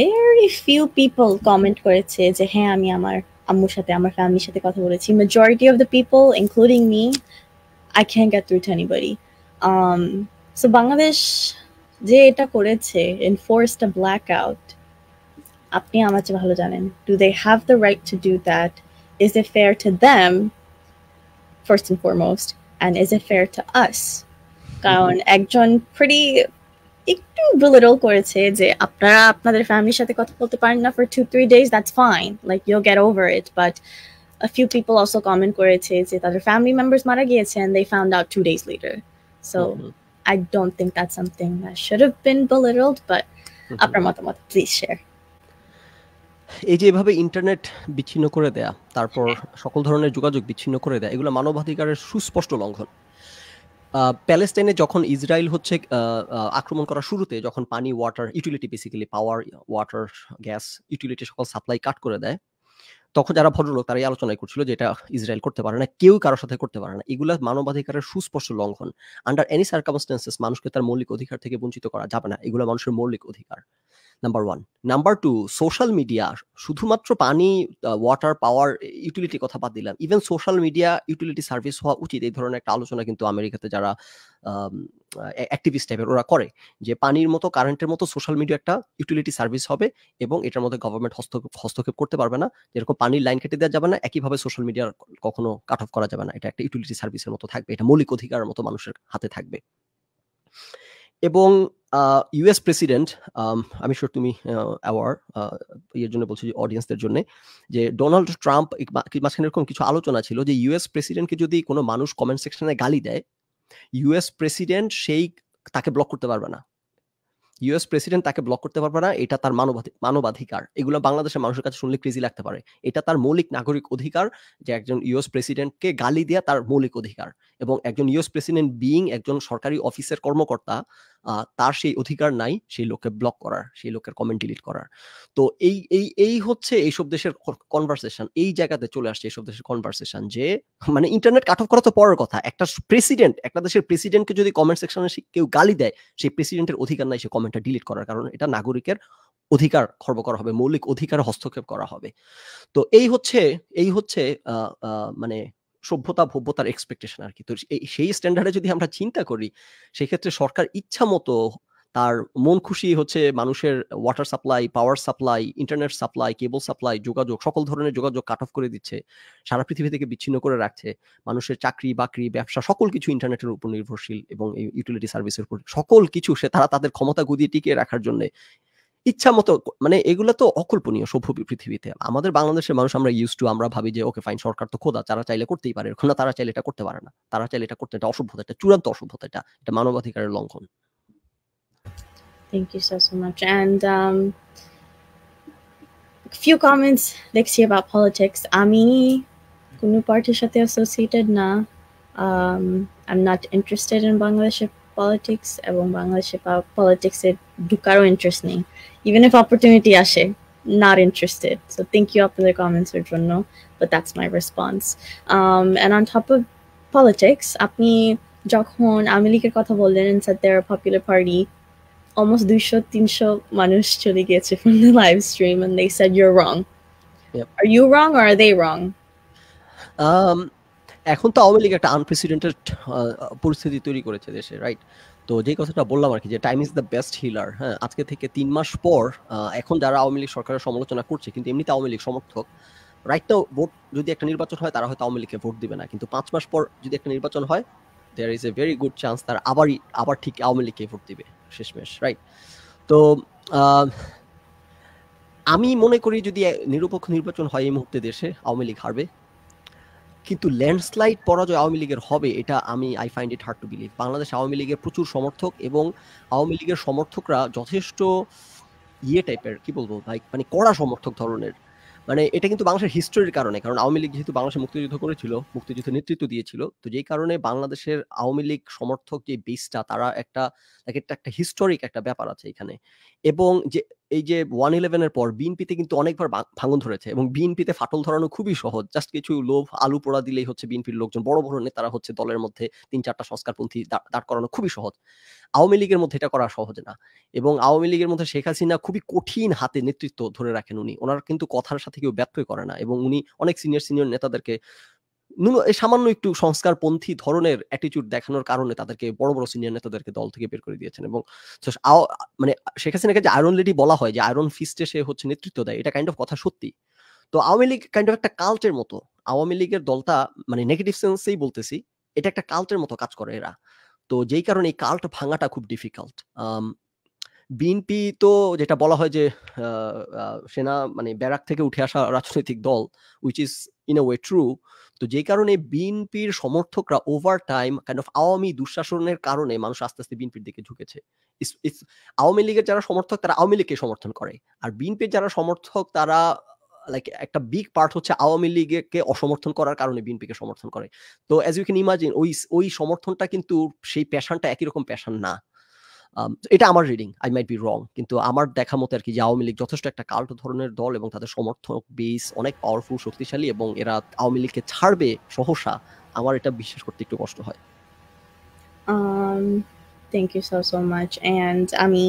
very few people comment করেছে যে হ্যাঁ আমি আমার আম্মুর সাথে আমার ফ্যামিলির সাথে কথা বলেছি majority of the people including me i can't get through to anybody um সো বাংলাদেশ যে এটা করেছে এনফোর্সড আ ব্ল্যাকআউট আপনি আমার চেয়ে ভালো জানেন do they have the right to do that is a fair to them first and foremost and is a fair to us কারণ একজন প্রিটি একটু belittle করেছে যে আপনারা আপনাদের ফ্যামিলির সাথে কথা বলতে পারেন না for two three days that's fine like you get over it but a few people also comment করেছে যে তাদের ফ্যামিলি মেম্বার্স মারা গিয়েছে and they found out two days later so mm -hmm. I don't think that's something that should have been belittled, but mm-hmm. please share. এই যে এভাবে internet বিচ্ছিন্ন করে দেয়া তারপর সকল ধরনের যোগাযোগ বিচ্ছিন্ন করে দেয়া এগুলো মানবাধিকারের সুস্পষ্ট লঙ্ঘন প্যালেস্টাইনে যখন ইসরায়েল হচ্ছে আক্রমণ করা শুরুতে যখন পানি water utility basically power water gas utility সকল সাপ্লাই কাট করে দেয় তখন যারা ভদ্রলোক তারাই আলোচনায় করছিল যে এটা ইসরায়েল করতে পারে না কেউ কারোর সাথে করতে পারে না এগুলো মানবাধিকারের সুস্পষ্ট লঙ্ঘন আন্ডার এনি সার্কামস্টেন্সেস মানুষকে তার মৌলিক অধিকার থেকে বঞ্চিত করা যাবে না এগুলো মানুষের মৌলিক অধিকার number one number two social media শুধুমাত্র পানি ওয়াটার পাওয়ার ইউটিলিটি কথা বাদ দিলাম even social media utility service হওয়া উচিত এই ধরনের একটা আলোচনা কিন্তু আমেরিকাতে যারা অ্যাক্টিভিস্ট টাইপের ওরা করে যে পানির মতো কারেন্টের মতো সোশ্যাল মিডিয়া একটা ইউটিলিটি সার্ভিস হবে এবং এটার মধ্যে গভর্নমেন্ট হস্তক্ষেপ হস্তক্ষেপ করতে পারবে না যেরকম পানির লাইন কেটে দেওয়া যাবে না একইভাবে সোশ্যাল মিডিয়ার কখনো কাট অফ করা যাবে না এটা একটা ইউটিলিটি সার্ভিসের মতো থাকবে এটা মৌলিক অধিকার মতো মানুষের হাতে থাকবে এবং ইউএস প্রেসিডেন্ট আমি শোর তুমি অ্যাওয়ার ইয়ের জন্য বলছি অডিয়েন্সদের জন্য যে ডোনাল্ড ট্রাম্প মাঝখানে এরকম কিছু আলোচনা ছিল যে ইউএস প্রেসিডেন্টকে যদি কোনো মানুষ কমেন্ট সেকশনে গালি দেয় ইউএস প্রেসিডেন্ট সেই তাকে ব্লক করতে পারবে না ইউএস প্রেসিডেন্ট তাকে ব্লক করতে পারবে না এটা তার মানবাধিক মানবাধিকার এগুলো বাংলাদেশের মানুষের কাছে শুনলে ক্রেজি লাগতে পারে এটা তার মৌলিক নাগরিক অধিকার যে একজন ইউএস প্রেসিডেন্টকে গালি দেওয়া তার মৌলিক অধিকার এবং একজন ইউএস প্রেসিডেন্ট বিইং একজন সরকারি অফিসের কর্মকর্তা তার সেই অধিকার নাই সেই লোককে ব্লক করার সেই লোকের কমেন্ট ডিলিট করার তো এই এই এই হচ্ছে এইসব দেশের কনভারসেশন এই জায়গাতে চলে আসছে এইসব দেশের কনভারসেশন যে মানে ইন্টারনেট কাট অফ করা তো পরের কথা একটা প্রেসিডেন্ট একটা দেশের প্রেসিডেন্টকে যদি কমেন্ট সেকশনে কেউ গালি দেয় সেই প্রেসিডেন্টের অধিকার নাই সে কমেন্টটা ডিলিট করার কারণ এটা নাগরিকের অধিকার খর্ব করা হবে মৌলিক অধিকার হস্তক্ষেপ করা হবে তো এই হচ্ছে এই হচ্ছে মানে সভ্যতা ভব্যতার এক্সপেকটেশন আর কি তো সেই স্ট্যান্ডার্ডে যদি আমরা চিন্তা করি সেক্ষেত্রে সরকার ইচ্ছা মতো তার মন খুশি হচ্ছে মানুষের water supply power supply internet supply cable supply যোগাযোগ সকল ধরনের যোগাযোগ কাট অফ করে দিচ্ছে সারা পৃথিবী থেকে বিচ্ছিন্ন করে রাখছে মানুষের চাকরি বাকরি ব্যবসা সকল কিছু ইন্টারনেটের উপর নির্ভরশীল এবং এই ইউটিলিটি সার্ভিসের উপর সকল কিছু সে তারা তাদের ক্ষমতা গুদিয়ে টিকিয়ে রাখার জন্য ইচ্ছা মতো মানে এগুলো তো অকল্পনীয় সভ্য পৃথিবীতে আমাদের বাংলাদেশের মানুষ আমরা ইউজ টু আমরা ভাবি যে ওকে ফাইন সরকার তো খোদা তারা চাইলে করতেই পারে এখন না তারা চাইলে এটা করতে পারে না তারা চাইলে এটা করতে এটা অসভ্যতা এটা চূড়ান্ত অসভ্যতা এটা এটা মানবাধিকারের লঙ্ঘন Thank you so, so much. And um, a few comments next about politics. আমি কোনো পার্টির সাথে অ্যাসোসিয়েটেড না um, I'm not interested in বাংলাদেশের politics এবং বাংলাদেশে পলিটিক্সের uh, ঢুকারও ইন্টারেস্ট নেই ইভেন ইফ অপরচুনিটি আসে not interested so thank you up in the comments or journal but that's my response um, and on top of politics আপনি যখন আওয়ামী লীগের কথা বললেন and said they're a popular party almost 200 300 মানুষ চলে গিয়েছে from the live stream and they said you're wrong yep. are you wrong or are they wrong um, এখন তো আওয়ামী লীগ একটা আনপ্রেসিডেন্টেড পরিস্থিতি তৈরি করেছে দেশে রাইট তো যে কথাটা বললাম আর কি যে time is the best healer হ্যাঁ আজকে থেকে তিন মাস পর এখন যারা আওয়ামী লীগ সরকারের সমালোচনা করছে কিন্তু এমনিতে আওয়ামী লীগ সমর্থক রাইট ভোট যদি একটা নির্বাচন হয় তারা হয়তো আওয়ামী লীগকে ভোট দিবে না কিন্তু পাঁচ মাস পর যদি একটা নির্বাচন হয় there is a very good chance তারা আবারই আবার ঠিক আওয়ামী লীগকে ভোট দিবে শেষমেশ রাইট তো আমি মনে করি যদি নিরপেক্ষ নির্বাচন হয় এই মুহূর্তে দেশে আওয়ামী লীগ হারবে কিন্তু ল্যান্ডস্লাইড পরাজয় আওয়ামী লীগের হবে এটা আমি I find it hard to believe Bangladesh Awami লীগের প্রচুর সমর্থক এবং আওয়ামী লীগের সমর্থকরা যথেষ্ট ইয়ে টাইপের কি বলবো ভাই মানে কড়া সমর্থক ধরনের মানে এটা কিন্তু বাংলাদেশের হিস্টোরির কারণে কারণ আওয়ামী লীগ যেহেতু বাংলাদেশে মুক্তিযুদ্ধ করেছিল মুক্তিযুদ্ধ নেতৃত্ব দিয়েছিল তো যেই কারণে বাংলাদেশের আওয়ামী লীগ সমর্থক যে বেসটা তারা একটা একটা হিস্টোরিক একটা ব্যাপার আছে এখানে এবং যে এই যে ওয়ান ইলেভেনের পর বিএনপিতে কিন্তু অনেকবার ভাঙন ধরেছে এবং বিএনপিতে ফাটল ধরানো খুবই সহজ জাস্ট কিছু লোভ আলু পোড়া দিলেই হচ্ছে বিএনপির লোকজন বড় বড় নেতারা হচ্ছে দলের মধ্যে তিন চারটা সংস্কারপন্থী দাঁড় করানো খুবই সহজ আওয়ামী লীগের মধ্যে এটা করা সহজ না এবং আওয়ামী লীগের মধ্যে শেখ হাসিনা খুবই কঠিন হাতে নেতৃত্ব ধরে রাখেন উনি ওনার কিন্তু কথার সাথে কেউ ব্যর্থই করে না এবং উনি অনেক সিনিয়র সিনিয়র নেতাদেরকে সামান্য একটু সংস্কারপন্থী ধরনের অ্যাটিচিউড দেখানোর কারণে তাদেরকে বড় বড় সিনিয়র নেতাদেরকে দল থেকে বের করে দিয়েছেন এবং মানে শেখ হাসিনাকে যে আয়রন লেডি বলা হয় যে আয়রন ফিস্টে সে হচ্ছে নেতৃত্ব দেয় এটা কাইন্ড অফ কথা সত্যি তো আওয়ামী লীগ কাইন্ড অফ একটা কালচের মতো আওয়ামী লীগের দলটা মানে নেগেটিভ সেন্সেই বলতেছি এটা একটা কালচের মতো কাজ করে এরা তো যেই কারণে এই কাল্ট ভাঙাটা খুব ডিফিকাল্ট বিএনপি তো যেটা বলা হয় যে সেনা মানে ব্যারাক থেকে উঠে আসা রাজনৈতিক দল which is in a way true তো যে কারণে বিএনপির সমর্থকরা over time kind of Awami দুঃশাসনের কারণে মানুষ আস্তে আস্তে বিএনপির দিকে ঝুঁকেছে আওয়ামী লীগের যারা সমর্থক তারা আওয়ামী লীগকে সমর্থন করে আর বিএনপির যারা সমর্থক তারা লাইক একটা বিগ পার্ট হচ্ছে আওয়ামী লীগকে অসমর্থন করার কারণে বিএনপিকে সমর্থন করে তো অ্যাজ ইউ ক্যান ইমাজিন ওই ওই সমর্থনটা কিন্তু সেই প্যাশনটা একই রকম প্যাশন না এটা আমার reading I might be wrong কিন্তু আমার দেখা মতো আর কি যে আওয়ামী লীগ যথেষ্ট একটা কাল্ট ধরনের দল এবং তাদের সমর্থক বেস অনেক পাওয়ারফুল শক্তিশালী এবং এরা আওয়ামী লীগকে ছাড়বে সহসা আমার এটা বিশ্বাস করতে একটু কষ্ট হয় thank you so so much and আমি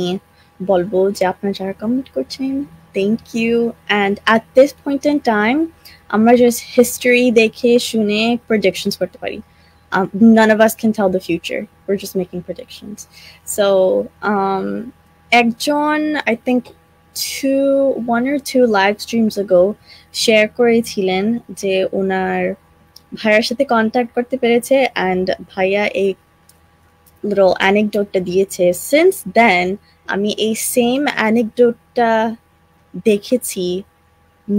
বলবো যে আপনারা যারা কমেন্ট করছেন thank you and at this point in time আমরা জাস্ট হিস্ট্রি দেখে শুনে প্রজেকশনস করতে পারি um, none of us can tell the future. We're just making predictions. So, um, I think two, one or two live streams ago, share করেছিলেন যে ওনার ভাইয়ার সাথে contact করতে পেরেছে and ভাইয়া a little anecdote দিয়েছে সিন্স দেন আমি same anecdote অ্যানেকডোটটা দেখেছি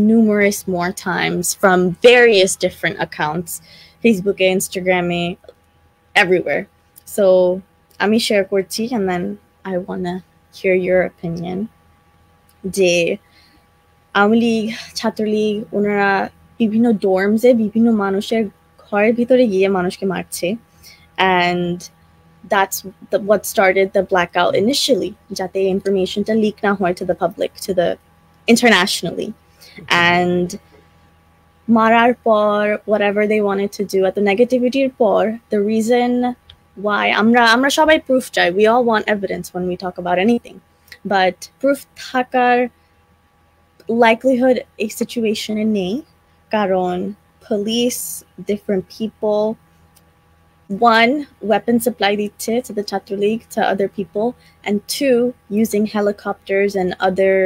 numerous more times from various different accounts ফেসবুকে ইনস্টাগ্রামে everywhere so আমি শেয়ার করছি and then I wanna hear your opinion যে আওয়ামী লীগ ছাত্রলীগ ওনারা বিভিন্ন ডোর্মসে বিভিন্ন মানুষের ঘরের ভিতরে গিয়ে মানুষকে মারছে and that's what started the blackout initially যাতে ইনফরমেশনটা লিক না হয় to the public to the internationally and মারার পর whatever they wanted to do at the negativity পর the reason why আমরা আমরা সবাই proof চাই we all want evidence when we talk about anything but proof থাকার likelihood a situation in নেই কারণ police different people one weapon supply দিচ্ছে to the Chatur League to other people and two using helicopters and other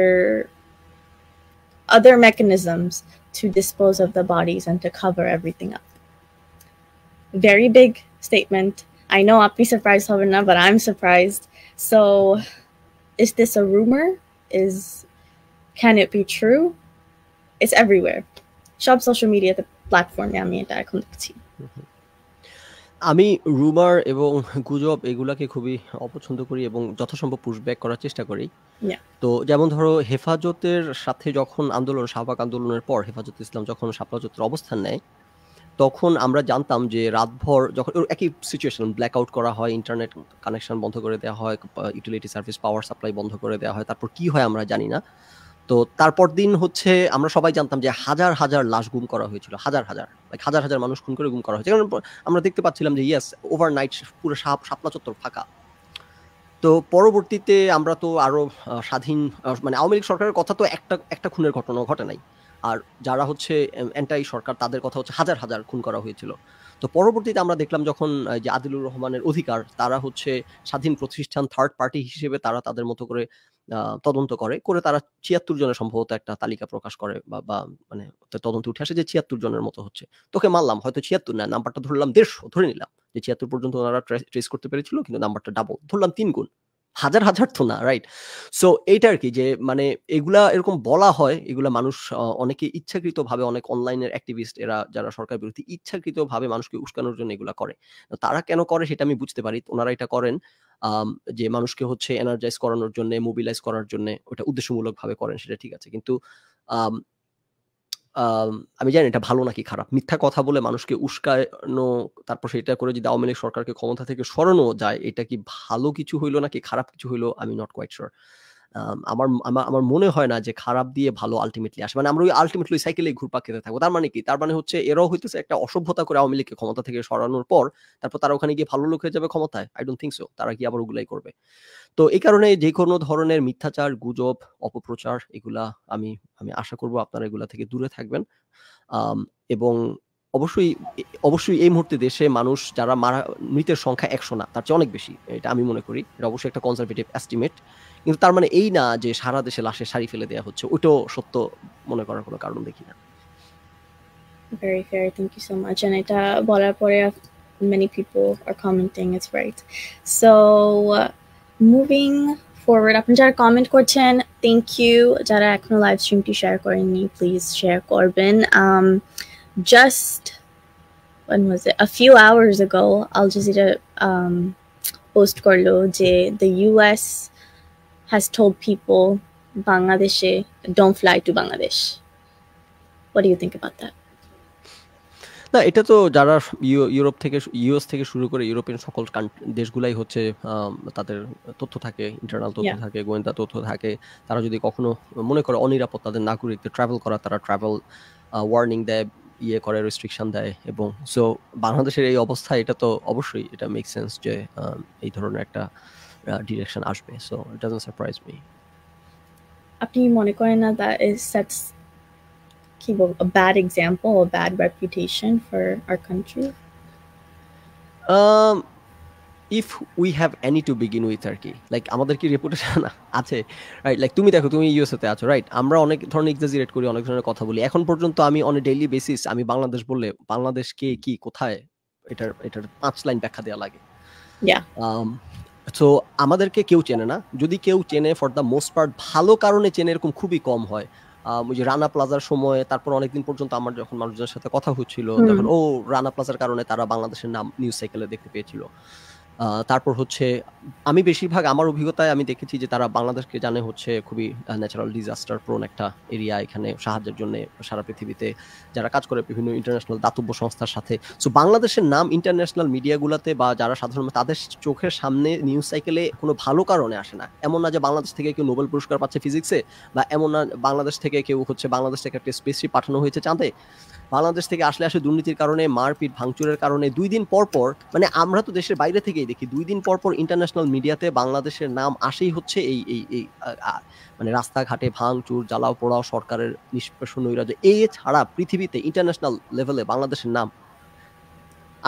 other mechanisms to dispose of the bodies and to cover everything up. Very big statement. I know I'll be surprised, Hovna, but I'm surprised. So is this a rumor? Is can it be true? It's everywhere. Shop social media, the platform, yeah, me and I connect. আমি রুমার এবং গুজব এগুলাকে খুবই অপছন্দ করি এবং যথাসম্ভব পুশব্যাক করার চেষ্টা করি তো যেমন ধরো হেফাজতের সাথে যখন আন্দোলন শাহবাগ আন্দোলনের পর হেফাজত ইসলাম যখন শাপলাজতের অবস্থান নেয় তখন আমরা জানতাম যে রাতভর যখন একই সিচুয়েশন ব্ল্যাক আউট করা হয় ইন্টারনেট কানেকশন বন্ধ করে দেওয়া হয় ইউটিলিটি সার্ভিস পাওয়ার সাপ্লাই বন্ধ করে দেওয়া হয় তারপর কি হয় আমরা জানি না তো তারপর দিন হচ্ছে আমরা সবাই জানতাম যে হাজার হাজার লাশ গুম করা হয়েছিল হাজার হাজার লাইক হাজার হাজার মানুষ খুন করে গুম করা হয়েছে কারণ আমরা দেখতে পাচ্ছিলাম যে ইয়াস নাইট পুরো সাপ সাপলা চত্বর ফাঁকা তো পরবর্তীতে আমরা তো আরও স্বাধীন মানে আওয়ামী লীগ সরকারের কথা তো একটা একটা খুনের ঘটনা ঘটে নাই আর যারা হচ্ছে অ্যান্টাই সরকার তাদের কথা হচ্ছে হাজার হাজার খুন করা হয়েছিল তো পরবর্তীতে আমরা দেখলাম যখন যে আদিলুর রহমানের অধিকার তারা হচ্ছে স্বাধীন প্রতিষ্ঠান থার্ড পার্টি হিসেবে তারা তাদের মতো করে তদন্ত করে করে তারা ছিয়াত্তর জনের সম্ভবত একটা তালিকা প্রকাশ করে বা মানে তদন্ত উঠে আসে যে ছিয়াত্তর জনের মতো হচ্ছে তোকে মানলাম হয়তো ছিয়াত্তর না নাম্বারটা ধরলাম দেড়শো ধরে নিলাম যে ছিয়াত্তর পর্যন্ত ওনারা ট্রেস করতে পেরেছিল কিন্তু নাম্বারটা ডাবল ধরলাম তিন গুণ হাজার হাজার তো না রাইট সো এইটা আর কি যে মানে এগুলা এরকম বলা হয় এগুলা মানুষ অনেকে ইচ্ছাকৃতভাবে অনেক অনলাইনের অ্যাক্টিভিস্ট এরা যারা সরকার বিরোধী ইচ্ছাকৃতভাবে মানুষকে উস্কানোর জন্য এগুলা করে তারা কেন করে সেটা আমি বুঝতে পারি ওনারা এটা করেন যে মানুষকে হচ্ছে এনার্জাইজ করানোর জন্য মোবিলাইজ করার জন্য ওটা উদ্দেশ্যমূলকভাবে করেন সেটা ঠিক আছে কিন্তু আমি জানি এটা ভালো নাকি খারাপ মিথ্যা কথা বলে মানুষকে উস্কানো তারপর সেটা করে যদি আওয়ামী লীগ সরকারকে ক্ষমতা থেকে সরানো যায় এটা কি ভালো কিছু হইলো নাকি খারাপ কিছু হইলো আমি নট কোয়াইট শিওর আমার আমার মনে হয় না যে খারাপ দিয়ে ভালো আলটিমেটলি আসে মানে আমরা ওই আলটিমেটলি সাইকেলে ঘুরপা খেতে থাকবো তার মানে কি তার মানে হচ্ছে এরাও হইতেছে একটা অসভ্যতা করে আওয়ামী লীগকে ক্ষমতা থেকে সরানোর পর তারপর তারা ওখানে গিয়ে ভালো লোক হয়ে যাবে ক্ষমতায় আই ডোন্ট থিঙ্ক সো তারা কি আবার ওগুলাই করবে তো এই কারণে যে কোনো ধরনের মিথ্যাচার গুজব অপপ্রচার এগুলা আমি আমি আশা করব আপনারা এগুলা থেকে দূরে থাকবেন এবং অবশ্যই অবশ্যই এই মুহূর্তে দেশে মানুষ যারা মারা মৃতের সংখ্যা একশো না তার চেয়ে অনেক বেশি এটা আমি মনে করি এটা অবশ্যই একটা কনজারভেটিভ এস্টিমেট কিন্তু তার মানে এই না যে সারা দেশে লাশে শাড়ি ফেলে দেওয়া হচ্ছে ওটাও সত্য মনে করার কোনো কারণ দেখি না very fair thank you so much and এটা বলার পরে many people are commenting it's right so uh, moving forward আপনি যারা কমেন্ট করছেন থ্যাংক ইউ যারা এখনো লাইভ স্ট্রিমটি শেয়ার করেননি প্লিজ শেয়ার করবেন um, just when was it a few hours ago al jazeera um, post করলো যে the US has told people Bangladesh don't fly to Bangladesh. What do you think about that? না এটা তো যারা Europe থেকে US থেকে শুরু করে ইউরোপিয়ান সকল দেশগুলাই হচ্ছে তাদের তথ্য থাকে ইন্টারনাল তথ্য থাকে গোয়েন্দা তথ্য থাকে তারা যদি কখনো মনে করে অনিরাপদ তাদের নাগরিকদের ট্রাভেল করা তারা ট্রাভেল ওয়ার্নিং দেয় ইয়ে করে রেস্ট্রিকশন দেয় এবং সো বাংলাদেশের এই অবস্থা এটা তো অবশ্যই এটা মেক সেন্স যে এই ধরনের একটা ডিরেকশন আসবে so it doesn't surprise me আপনি মনে করেন না দ্যাট ইজ দ্যাটস কি বল a bad example a bad reputation for our country um if we have any to begin with আর কি লাইক আমাদের কি রেপুটেশন আছে রাইট লাইক তুমি দেখো তুমি তে আছো রাইট আমরা অনেক ধরনের এক্সাজিরেট করি অনেক ধরনের কথা বলি এখন পর্যন্ত আমি অন এ ডেইলি বেসিস আমি বাংলাদেশ বললে বাংলাদেশ কে কি কোথায় এটার এটার পাঁচ লাইন ব্যাখ্যা দেওয়া লাগে um, সো আমাদেরকে কেউ চেনে না যদি কেউ চেনে ফর দ্য মোস্ট পার্ট ভালো কারণে চেনে এরকম খুবই কম হয় ওই যে রানা প্লাজার সময় তারপর অনেকদিন পর্যন্ত আমার যখন মানুষজনের সাথে কথা হচ্ছিল তখন ও রানা প্লাজার কারণে তারা বাংলাদেশের নাম নিউজ সাইকেলে দেখতে পেয়েছিল তারপর হচ্ছে আমি বেশিরভাগ আমার অভিজ্ঞতায় আমি দেখেছি যে তারা বাংলাদেশকে জানে হচ্ছে খুবই ন্যাচারাল ডিজাস্টার প্রোন একটা এরিয়া এখানে সাহায্যের জন্য সারা পৃথিবীতে যারা কাজ করে বিভিন্ন ইন্টারন্যাশনাল দাতব্য সংস্থার সাথে সো বাংলাদেশের নাম ইন্টারন্যাশনাল মিডিয়াগুলোতে বা যারা সাধারণত তাদের চোখের সামনে নিউজ সাইকেলে কোনো ভালো কারণে আসে না এমন না যে বাংলাদেশ থেকে কেউ নোবেল পুরস্কার পাচ্ছে ফিজিক্সে বা এমন না বাংলাদেশ থেকে কেউ হচ্ছে বাংলাদেশ থেকে একটা স্পেসি পাঠানো হয়েছে চাঁদে বাংলাদেশ থেকে আসলে আসে দুর্নীতির কারণে মারপিট ভাঙচুরের কারণে দুই দিন পর পর মানে আমরা তো দেশের বাইরে থেকেই দেখি দুই দিন পর পর ইন্টারন্যাশনাল মিডিয়াতে বাংলাদেশের নাম আসেই হচ্ছে এই এই এই মানে রাস্তাঘাটে ভাঙচুর জ্বালাও পোড়াও সরকারের নিষ্পেষণ নৈরাজ্য এ ছাড়া পৃথিবীতে ইন্টারন্যাশনাল লেভেলে বাংলাদেশের নাম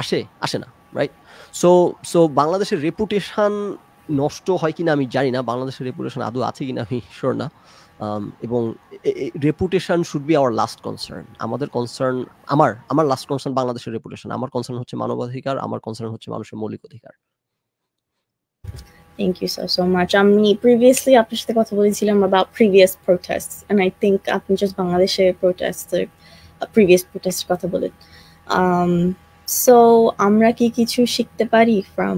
আসে আসে না রাইট সো সো বাংলাদেশের রেপুটেশন নষ্ট হয় কিনা আমি জানি না বাংলাদেশের রেপুটেশন আদৌ আছে কিনা আমি শোর না এবং reputation should be our last concern আমাদের কনসার্ন আমার আমার লাস্ট কনসার্ন বাংলাদেশের রেপুটেশন আমার কনসার্ন হচ্ছে মানবাধিকার আমার কনসার্ন হচ্ছে মানুষের মৌলিক অধিকার Thank you so so much. I mean, previously I সাথে কথা বলেছিলাম about previous protests and I think I আপনি just বাংলাদেশে protests the previous protests কথা বলেন um, so আমরা কি কিছু শিখতে পারি from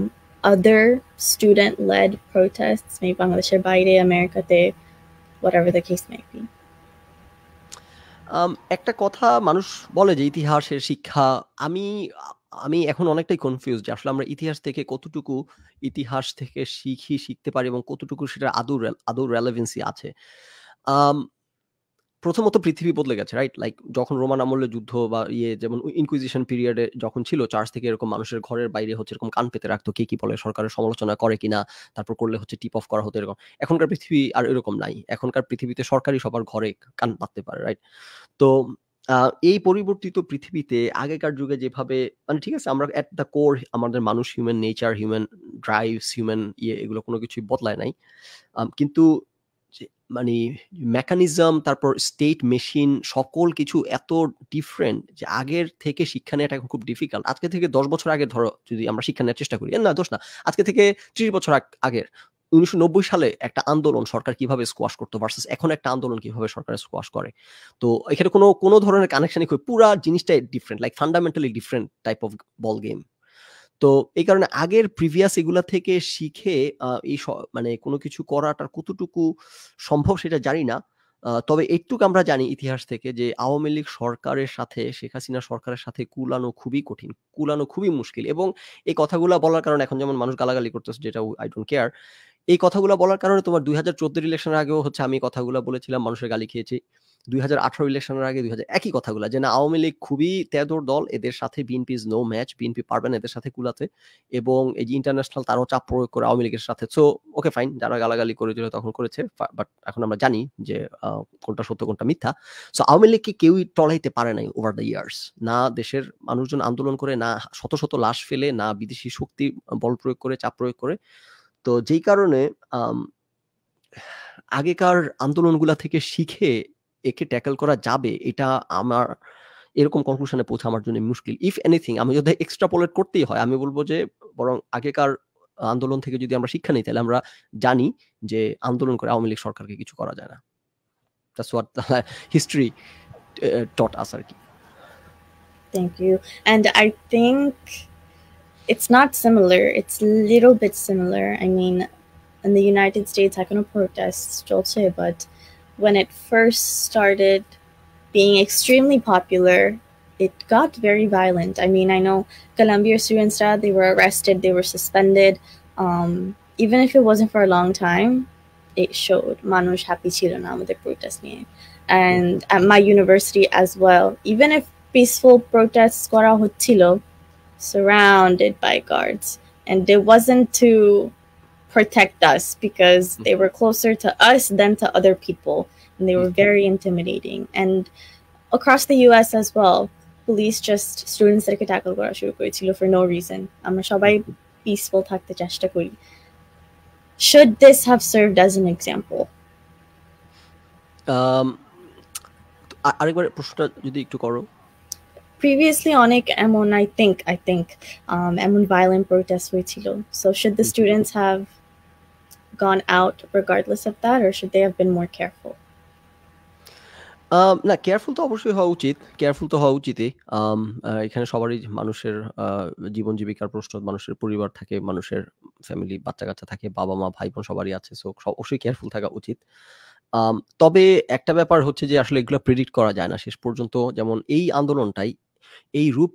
other student led protests maybe Bangladesh বাংলাদেশের America আমেরিকাতে whatever the case might be. Um, একটা কথা মানুষ বলে যে ইতিহাসের শিক্ষা আমি আমি এখন অনেকটাই কনফিউজ যে আসলে আমরা ইতিহাস থেকে কতটুকু ইতিহাস থেকে শিখি শিখতে পারি এবং কতটুকু সেটার আদৌ আদৌ রেলেভেন্সি আছে um, প্রথমত পৃথিবী বদলে গেছে রাইট লাইক যখন রোমান আমলে যুদ্ধ বা ইয়ে যেমন ইনকুইজিশন পিরিয়ডে যখন ছিল চার্চ থেকে এরকম মানুষের ঘরের বাইরে হচ্ছে এরকম কান পেতে রাখতো কে কি বলে সরকারের সমালোচনা করে কিনা তারপর করলে হচ্ছে টিপ অফ করা হতো এরকম এখনকার পৃথিবী আর এরকম নাই এখনকার পৃথিবীতে সরকারি সবার ঘরে কান পাততে পারে রাইট তো এই পরিবর্তিত পৃথিবীতে আগেকার যুগে যেভাবে মানে ঠিক আছে আমরা অ্যাট দ্য কোর আমাদের মানুষ human nature human drives human ইয়ে এগুলো কোনো কিছুই বদলায় নাই কিন্তু মানে মেকানিজম তারপর স্টেট মেশিন সকল কিছু এত ডিফারেন্ট যে আগের থেকে শিক্ষা নেওয়াটা এখন খুব ডিফিকাল্ট আজকে থেকে দশ বছর আগে ধরো যদি আমরা শিক্ষা নেওয়ার চেষ্টা করি না দোষ না আজকে থেকে ত্রিশ বছর আগের উনিশশো সালে একটা আন্দোলন সরকার কিভাবে স্কোয়াশ করতো ভার্সেস এখন একটা আন্দোলন কিভাবে সরকার স্কোয়াশ করে তো এখানে কোনো কোনো ধরনের কানেকশনই পুরা জিনিসটাই different like fundamentally different type of ball game তো এই কারণে আগের প্রিভিয়াস এগুলা থেকে শিখে এই মানে কোনো কিছু করাটা কতটুকু সম্ভব সেটা জানি না তবে একটুক আমরা জানি ইতিহাস থেকে যে আওয়ামী লীগ সরকারের সাথে শেখ হাসিনা সরকারের সাথে কুলানো খুবই কঠিন কুলানো খুবই মুশকিল এবং এই কথাগুলো বলার কারণে এখন যেমন মানুষ গালাগালি করতেছে যেটা আই ডোন্ট কেয়ার এই কথাগুলো বলার কারণে তোমার দুই হাজার চোদ্দোর ইলেকশনের আগেও হচ্ছে আমি কথাগুলো বলেছিলাম মানুষের গালি খেয়েছি দুই হাজার আঠারো ইলেকশনের আগে দুই হাজার একই কথাগুলো যে না আওয়ামী লীগ খুবই তেদর দল এদের সাথে BNP is no match BNP পারবে না এদের সাথে কুলাতে এবং এই যে ইন্টারন্যাশনাল তারও চাপ প্রয়োগ করে আওয়ামী লীগের সাথে সো ওকে ফাইন যারা গালাগালি করেছিল তখন করেছে বাট এখন আমরা জানি যে কোনটা সত্য কোনটা মিথ্যা সো আওয়ামী লীগকে কেউই টলাইতে পারে নাই ওভার দ্য ইয়ার্স না দেশের মানুষজন আন্দোলন করে না শত শত লাশ ফেলে না বিদেশি শক্তি বল প্রয়োগ করে চাপ প্রয়োগ করে তো যেই কারণে আগেকার আন্দোলনগুলা থেকে শিখে একে ট্যাকল করা যাবে এটা আমার এরকম কনক্লুশনে পৌঁছা আমার জন্য মুশকিল ইফ এনিথিং আমি যদি এক্সট্রাপোলেট করতেই হয় আমি বলবো যে বরং আগেকার আন্দোলন থেকে যদি আমরা শিক্ষা নিই তাহলে আমরা জানি যে আন্দোলন করে আওয়ামী লীগ সরকারকে কিছু করা যায় না হিস্ট্রি টট আস আর কি Thank you. And I think it's not similar. It's a little bit similar. I mean, in the United States, এখনো protests চলছে, but when it first started being extremely popular, it got very violent. I mean, I know Colombia Surinstad, they were arrested, they were suspended. Um, even if it wasn't for a long time, it showed Manush happy chilo na the protest niye. And at my university as well, even if peaceful protests kora hotilo, surrounded by guards. And it wasn't to protect us because they mm-hmm. were closer to us than to other people and they were mm-hmm. very intimidating and across the US as well police just students that tackle করা শুরু করেছিল for no reason Amra সবাই mm-hmm. peaceful থাকতে চেষ্টা করি should this have served as an example um আরেকবার প্রশ্নটা যদি একটু করো previously onik এমন i think i think um এমন violent protest হয়েছিল so should the students have gone out regardless of that, or should they have been more careful? Um, না careful তো অবশ্যই হওয়া উচিত কেয়ারফুল তো হওয়া উচিতই um, এখানে সবারই মানুষের জীবন জীবিকার প্রশ্ন মানুষের পরিবার থাকে মানুষের ফ্যামিলি বাচ্চা কাচ্চা থাকে বাবা মা ভাই বোন সবারই আছে সো অবশ্যই কেয়ারফুল থাকা উচিত um, তবে একটা ব্যাপার হচ্ছে যে আসলে এগুলো প্রেডিক্ট করা যায় না শেষ পর্যন্ত যেমন এই আন্দোলনটাই এই রূপ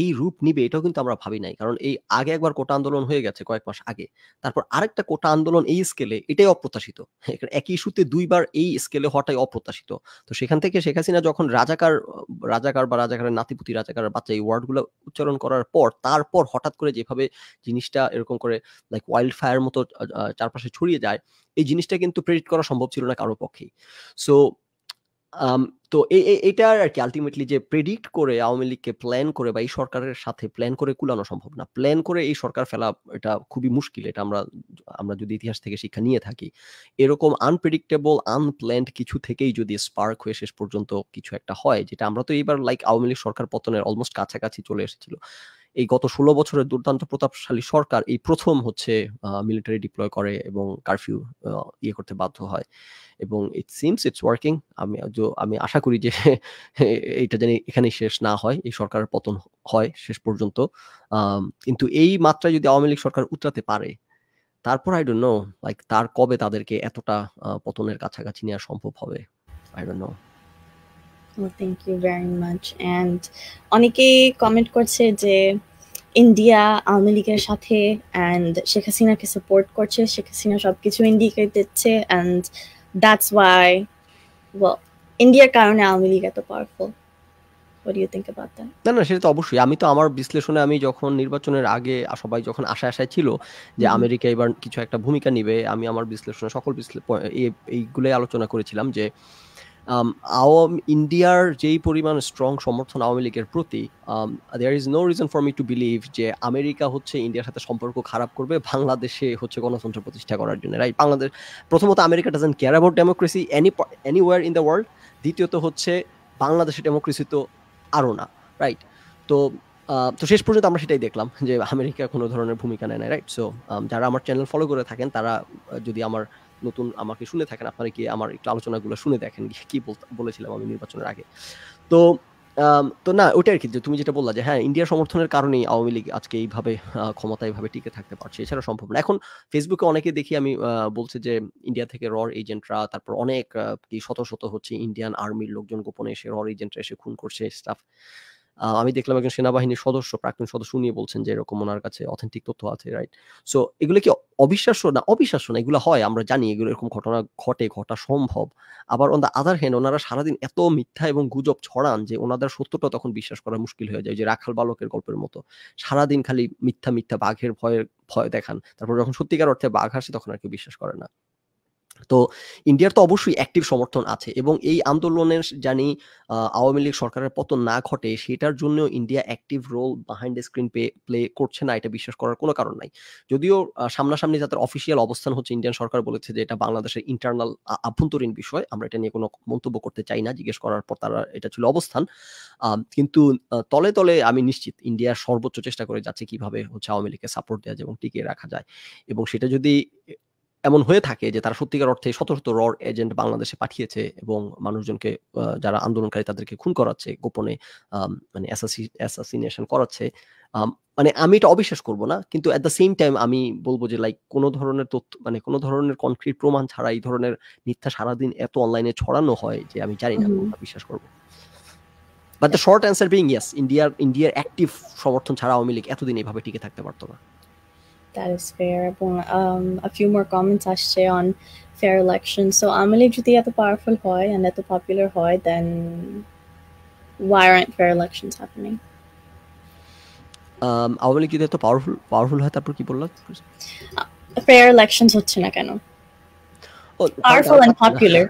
এই রূপ নিবে এটাও কিন্তু আমরা ভাবি নাই কারণ এই আগে একবার কোটা আন্দোলন হয়ে গেছে কয়েক মাস আগে তারপর আরেকটা কোটা আন্দোলন এই স্কেলে এটাই অপ্রত্যাশিত <laughs> একই ইস্যুতে দুইবার এই স্কেলে হওয়াটাই অপ্রত্যাশিত তো সেখান থেকে শেখ হাসিনা যখন রাজাকার রাজাকার বা রাজাকারের নাতিপুতি রাজাকার বাচ্চা এই ওয়ার্ডগুলো উচ্চারণ করার পর তারপর হঠাৎ করে যেভাবে জিনিসটা এরকম করে লাইক ওয়াইল্ড ফায়ার মতো চারপাশে ছড়িয়ে যায় এই জিনিসটা কিন্তু প্রেডিট করা সম্ভব ছিল না কারো পক্ষেই সো তো এটার আর কি আলটিমেটলি যে প্রেডিক্ট করে আওয়ামী লীগকে প্ল্যান করে বা এই সরকারের সাথে প্ল্যান করে কুলানো সম্ভব না প্ল্যান করে এই সরকার ফেলা এটা খুবই মুশকিল এটা আমরা আমরা যদি ইতিহাস থেকে শিক্ষা নিয়ে থাকি এরকম আনপ্রেডিক্টেবল আনপ্ল্যান্ড কিছু থেকেই যদি স্পার্ক হয়ে শেষ পর্যন্ত কিছু একটা হয় যেটা আমরা তো এইবার লাইক আওয়ামী লীগ সরকার পতনের অলমোস্ট কাছাকাছি চলে এসেছিল এই গত ষোলো বছরের দুর্দান্ত প্রতাপশালী সরকার এই প্রথম হচ্ছে মিলিটারি ডিপ্লয় করে এবং কারফিউ ইয়ে করতে বাধ্য হয় এবং ইট সিমস ইটস ওয়ার্কিং আমি আমি আশা করি যে <laughs> এইটা জানি এখানে শেষ না হয় এই সরকারের পতন হয় শেষ পর্যন্ত কিন্তু এই মাত্রায় যদি আওয়ামী লীগ সরকার উতরাতে পারে তারপর আই ডোন্ট নো লাইক তার কবে তাদেরকে এতটা পতনের কাছাকাছি নেওয়া সম্ভব হবে I don't know thank you very much and অনেকেই কমেন্ট করছে যে ইন্ডিয়া আওয়ামী লীগের সাথে অ্যান্ড শেখ হাসিনাকে সাপোর্ট করছে শেখ হাসিনা সব কিছু ইন্ডিয়াকে দিচ্ছে অ্যান্ড দ্যাটস ওয়াই ইন্ডিয়ার কারণে আওয়ামী লীগ এত পাওয়ারফুল না না সেটা তো অবশ্যই আমি তো আমার বিশ্লেষণে আমি যখন নির্বাচনের আগে সবাই যখন আশায় আশায় ছিল যে আমেরিকা এবার কিছু একটা ভূমিকা নিবে আমি আমার বিশ্লেষণে সকল এইগুলোই আলোচনা করেছিলাম যে আওয়াম um, ইন্ডিয়ার যেই পরিমাণ স্ট্রং সমর্থন আওয়ামী লীগের প্রতি there is no reason for me to believe যে আমেরিকা হচ্ছে ইন্ডিয়ার সাথে সম্পর্ক খারাপ করবে বাংলাদেশে হচ্ছে গণতন্ত্র প্রতিষ্ঠা করার জন্য রাইট বাংলাদেশ প্রথমত America doesn't care about democracy any anywhere in the world দ্বিতীয়ত হচ্ছে বাংলাদেশে ডেমোক্রেসি তো আরও না রাইট তো তো শেষ পর্যন্ত আমরা সেটাই দেখলাম যে আমেরিকা কোনো ধরনের ভূমিকা নেয় না রাইট সো যারা আমার চ্যানেল ফলো করে থাকেন তারা যদি আমার নতুন আমাকে শুনে থাকেন আপনারা কি আমার একটু আলোচনাগুলো শুনে দেখেন কি বলেছিলাম আমি নির্বাচনের আগে তো তো না ওটাই আর কি তুমি যেটা বললা যে হ্যাঁ ইন্ডিয়ার সমর্থনের কারণেই আওয়ামী লীগ আজকে এইভাবে ক্ষমতা এইভাবে টিকে থাকতে পারছে এছাড়া সম্ভব না এখন ফেসবুকে অনেকে দেখি আমি বলছে যে ইন্ডিয়া থেকে রর এজেন্টরা তারপর অনেক কি শত শত হচ্ছে ইন্ডিয়ান আর্মির লোকজন গোপনে এসে রর এজেন্টরা এসে খুন করছে স্টাফ আমি দেখলাম একজন সেনাবাহিনীর সদস্য প্রাক্তন সদস্য নিয়ে বলছেন যে এরকম ওনার কাছে অথেন্টিক তথ্য আছে রাইট সো এগুলো কি অবিশ্বাস্য না অবিশ্বাস্য না এগুলো হয় আমরা জানি এগুলো এরকম ঘটনা ঘটে ঘটা সম্ভব আবার অন দ্য আদার হ্যান্ড ওনারা সারাদিন এত মিথ্যা এবং গুজব ছড়ান যে ওনাদের সত্যটা তখন বিশ্বাস করা মুশকিল হয়ে যায় যে রাখাল বালকের গল্পের মতো সারাদিন খালি মিথ্যা মিথ্যা বাঘের ভয়ের ভয় দেখান তারপর যখন সত্যিকার অর্থে বাঘ আসে তখন আর কেউ বিশ্বাস করে না তো ইন্ডিয়ার তো অবশ্যই অ্যাক্টিভ সমর্থন আছে এবং এই আন্দোলনের জানি আওয়ামী লীগ সরকারের পতন না ঘটে সেটার জন্য India active role behind the screen পে প্লে করছে না এটা বিশ্বাস করার কোনো কারণ নাই যদিও সামনাসামনি যাদের অফিসিয়াল অবস্থান হচ্ছে ইন্ডিয়ান সরকার বলেছে যে এটা বাংলাদেশের ইন্টারনাল আভ্যন্তরীণ বিষয় আমরা এটা নিয়ে কোনো মন্তব্য করতে চাই না জিজ্ঞেস করার পর তারা এটা ছিল অবস্থান কিন্তু তলে তলে আমি নিশ্চিত ইন্ডিয়া সর্বোচ্চ চেষ্টা করে যাচ্ছে কিভাবে হচ্ছে আওয়ামী লীগকে সাপোর্ট দেওয়া যায় এবং টিকিয়ে রাখা যায় এবং সেটা যদি এমন হয়ে থাকে যে তারা সত্যিকার অর্থে শত শত রর এজেন্ট বাংলাদেশে পাঠিয়েছে এবং মানুষজনকে যারা আন্দোলনকারী তাদেরকে খুন করাচ্ছে গোপনে মানে অ্যাসাসিনেশন করাচ্ছে মানে আমি এটা অবিশ্বাস করব না কিন্তু অ্যাট দ্য সেম টাইম আমি বলবো যে লাইক কোনো ধরনের তথ্য মানে কোনো ধরনের কনক্রিট প্রমাণ ছাড়া এই ধরনের মিথ্যা সারাদিন এত অনলাইনে ছড়ানো হয় যে আমি জানি না বিশ্বাস করবো but the short answer being yes ইন্ডিয়ার ইন্ডিয়ার অ্যাক্টিভ সমর্থন ছাড়া আওয়ামী লীগ এতদিন এভাবে টিকে থাকতে পারতো না That is fair. Um, a few more comments আসছে on fair election. So আমলি যদি এত powerful হয় and এত popular হয়, then why aren't fair elections happening? Um, Awami League যদি এত পাওয়ারফুল পাওয়ারফুল হয় তারপর কি বললাম ফেয়ার ইলেকশনস হচ্ছে না কেন পাওয়ারফুল এন্ড পপুলার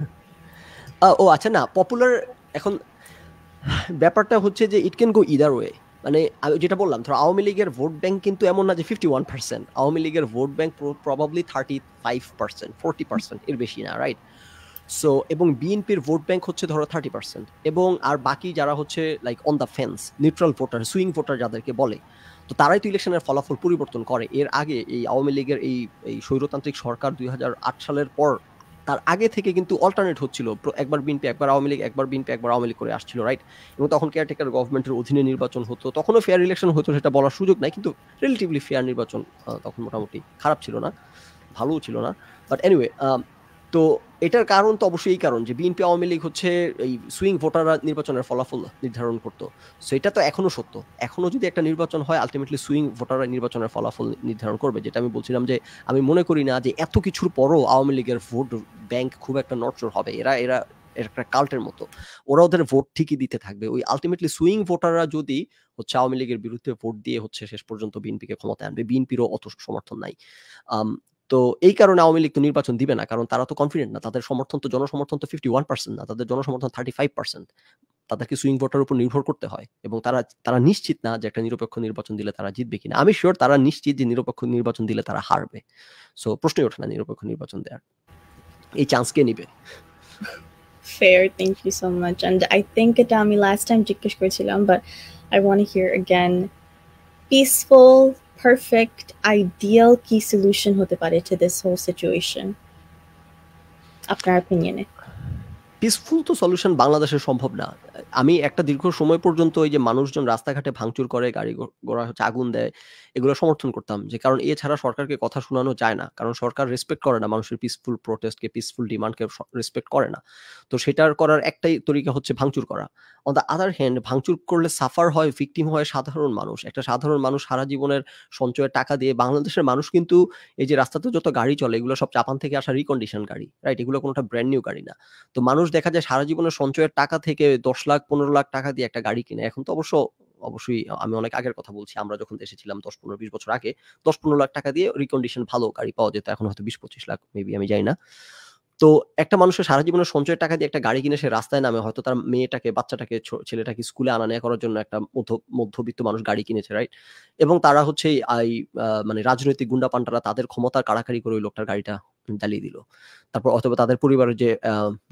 ও আচ্ছা না পপুলার এখন ব্যাপারটা হচ্ছে যে it can go either way মানে আমি যেটা বললাম ধরো আওয়ামী লীগের ভোট ব্যাংক কিন্তু এমন না যে ফিফটি ওয়ান পার্সেন্ট আওয়ামী লীগের vote bank probably thirty five percent forty percent এর বেশি না রাইট সো এবং বিএনপির ভোট ব্যাংক হচ্ছে ধরো থার্টি পার্সেন্ট এবং আর বাকি যারা হচ্ছে like on the fence neutral voter swing voter যাদেরকে বলে তো তারাই তো ইলেকশনের ফলাফল পরিবর্তন করে এর আগে এই আওয়ামী লীগের এই এই স্বৈরতান্ত্রিক সরকার দুই সালের পর তার আগে থেকে কিন্তু অল্টারনেট হচ্ছিল একবার বিএনপি একবার আওয়ামী লীগ একবার বিএনপি একবার আওয়ামী লীগ করে আসছিল রাইট এবং তখন কেয়ারটেকার গভর্নমেন্টের অধীনে নির্বাচন হতো তখনও ফেয়ার ইলেকশন হতো সেটা বলার সুযোগ নাই কিন্তু রিলেটিভলি ফেয়ার নির্বাচন তখন মোটামুটি খারাপ ছিল না ভালোও ছিল না বাট এনিওয়ে তো এটার কারণ তো অবশ্যই এই কারণ যে বিএনপি আওয়ামী লীগ হচ্ছে এই সুইং ভোটাররা নির্বাচনের ফলাফল নির্ধারণ করতো সো এটা তো এখনো সত্য এখনো যদি একটা নির্বাচন হয় আলটিমেটলি সুইং ভোটাররা নির্বাচনের ফলাফল নির্ধারণ করবে যেটা আমি বলছিলাম যে আমি মনে করি না যে এত কিছুর পরও আওয়ামী লীগের ভোট ব্যাংক খুব একটা নড়চড় হবে এরা এরা একটা কাল্টের মতো ওরা ওদের ভোট ঠিকই দিতে থাকবে ওই আলটিমেটলি সুইং ভোটাররা যদি হচ্ছে আওয়ামী লীগের বিরুদ্ধে ভোট দিয়ে হচ্ছে শেষ পর্যন্ত বিএনপিকে ক্ষমতা আনবে বিএনপিরও অত সমর্থন নাই তো এই কারণে আওয়ামী লীগ তো নির্বাচন দিবে না কারণ তারা তো কনফিডেন্ট না তাদের সমর্থন তো জনসমর্থন তো ফিফটি ওয়ান পার্সেন্ট না তাদের জনসমর্থন থার্টি ফাইভ পার্সেন্ট তাদেরকে সুইং ভোটার উপর নির্ভর করতে হয় এবং তারা তারা নিশ্চিত না যে একটা নিরপেক্ষ নির্বাচন দিলে তারা জিতবে কিনা আমি শিওর তারা নিশ্চিত যে নিরপেক্ষ নির্বাচন দিলে তারা হারবে সো প্রশ্নই ওঠে না নিরপেক্ষ নির্বাচন দেওয়ার এই চান্স কে নিবে fair thank you so much and i think এটা আমি last time জিজ্ঞেস করেছিলাম but i want to hear again peaceful perfect ideal কি সলিউশন হতে পারে টু দিস হোল সিচুয়েশন আপনার অপিনিয়নে পিসফুল তো সলিউশন বাংলাদেশে সম্ভব না আমি একটা দীর্ঘ সময় পর্যন্ত ওই যে মানুষজন রাস্তাঘাটে ভাঙচুর করে গাড়ি ঘোড়া হচ্ছে আগুন দেয় এগুলো সমর্থন করতাম যে কারণ এছাড়া সরকারকে কথা শোনানো যায় না কারণ সরকার রেসপেক্ট করে না মানুষের পিসফুল প্রোটেস্টকে পিসফুল ডিমান্ডকে রেসপেক্ট করে না তো সেটার করার একটাই তরিকা হচ্ছে ভাঙচুর করা অন দ্য আদার হ্যান্ড ভাঙচুর করলে সাফার হয় ভিকটিম হয় সাধারণ মানুষ একটা সাধারণ মানুষ সারা জীবনের সঞ্চয়ের টাকা দিয়ে বাংলাদেশের মানুষ কিন্তু এই যে রাস্তাতে যত গাড়ি চলে এগুলো সব জাপান থেকে আসা রিকন্ডিশন গাড়ি রাইট এগুলো কোনোটা ব্র্যান্ড নিউ গাড়ি না তো মানুষ দেখা যায় সারা জীবনের সঞ্চয়ের টাকা থেকে দশ লাখ পনেরো লাখ টাকা দিয়ে একটা গাড়ি কিনে এখন তো অবশ্য অবশ্যই আমি অনেক আগের কথা বলছি আমরা যখন দেশে ছিলাম দশ পনেরো বিশ বছর আগে দশ পনেরো লাখ টাকা দিয়ে রিকন্ডিশন ভালো গাড়ি পাওয়া যেত এখন হয়তো বিশ পঁচিশ লাখ মেবি আমি যাই না তো একটা মানুষের সারা জীবনের সঞ্চয়ের টাকা দিয়ে একটা গাড়ি কিনে সে রাস্তায় নামে হয়তো তার মেয়েটাকে বাচ্চাটাকে ছেলেটাকে স্কুলে আনা নেয়া করার জন্য একটা মধ্যবিত্ত মানুষ গাড়ি কিনেছে রাইট এবং তারা হচ্ছে এই মানে রাজনৈতিক গুন্ডা পান্ডারা তাদের ক্ষমতার কাড়াকাড়ি করে ওই লোকটার গাড়িটা জ্বালিয়ে দিল তারপর অথবা তাদের পরিবারের যে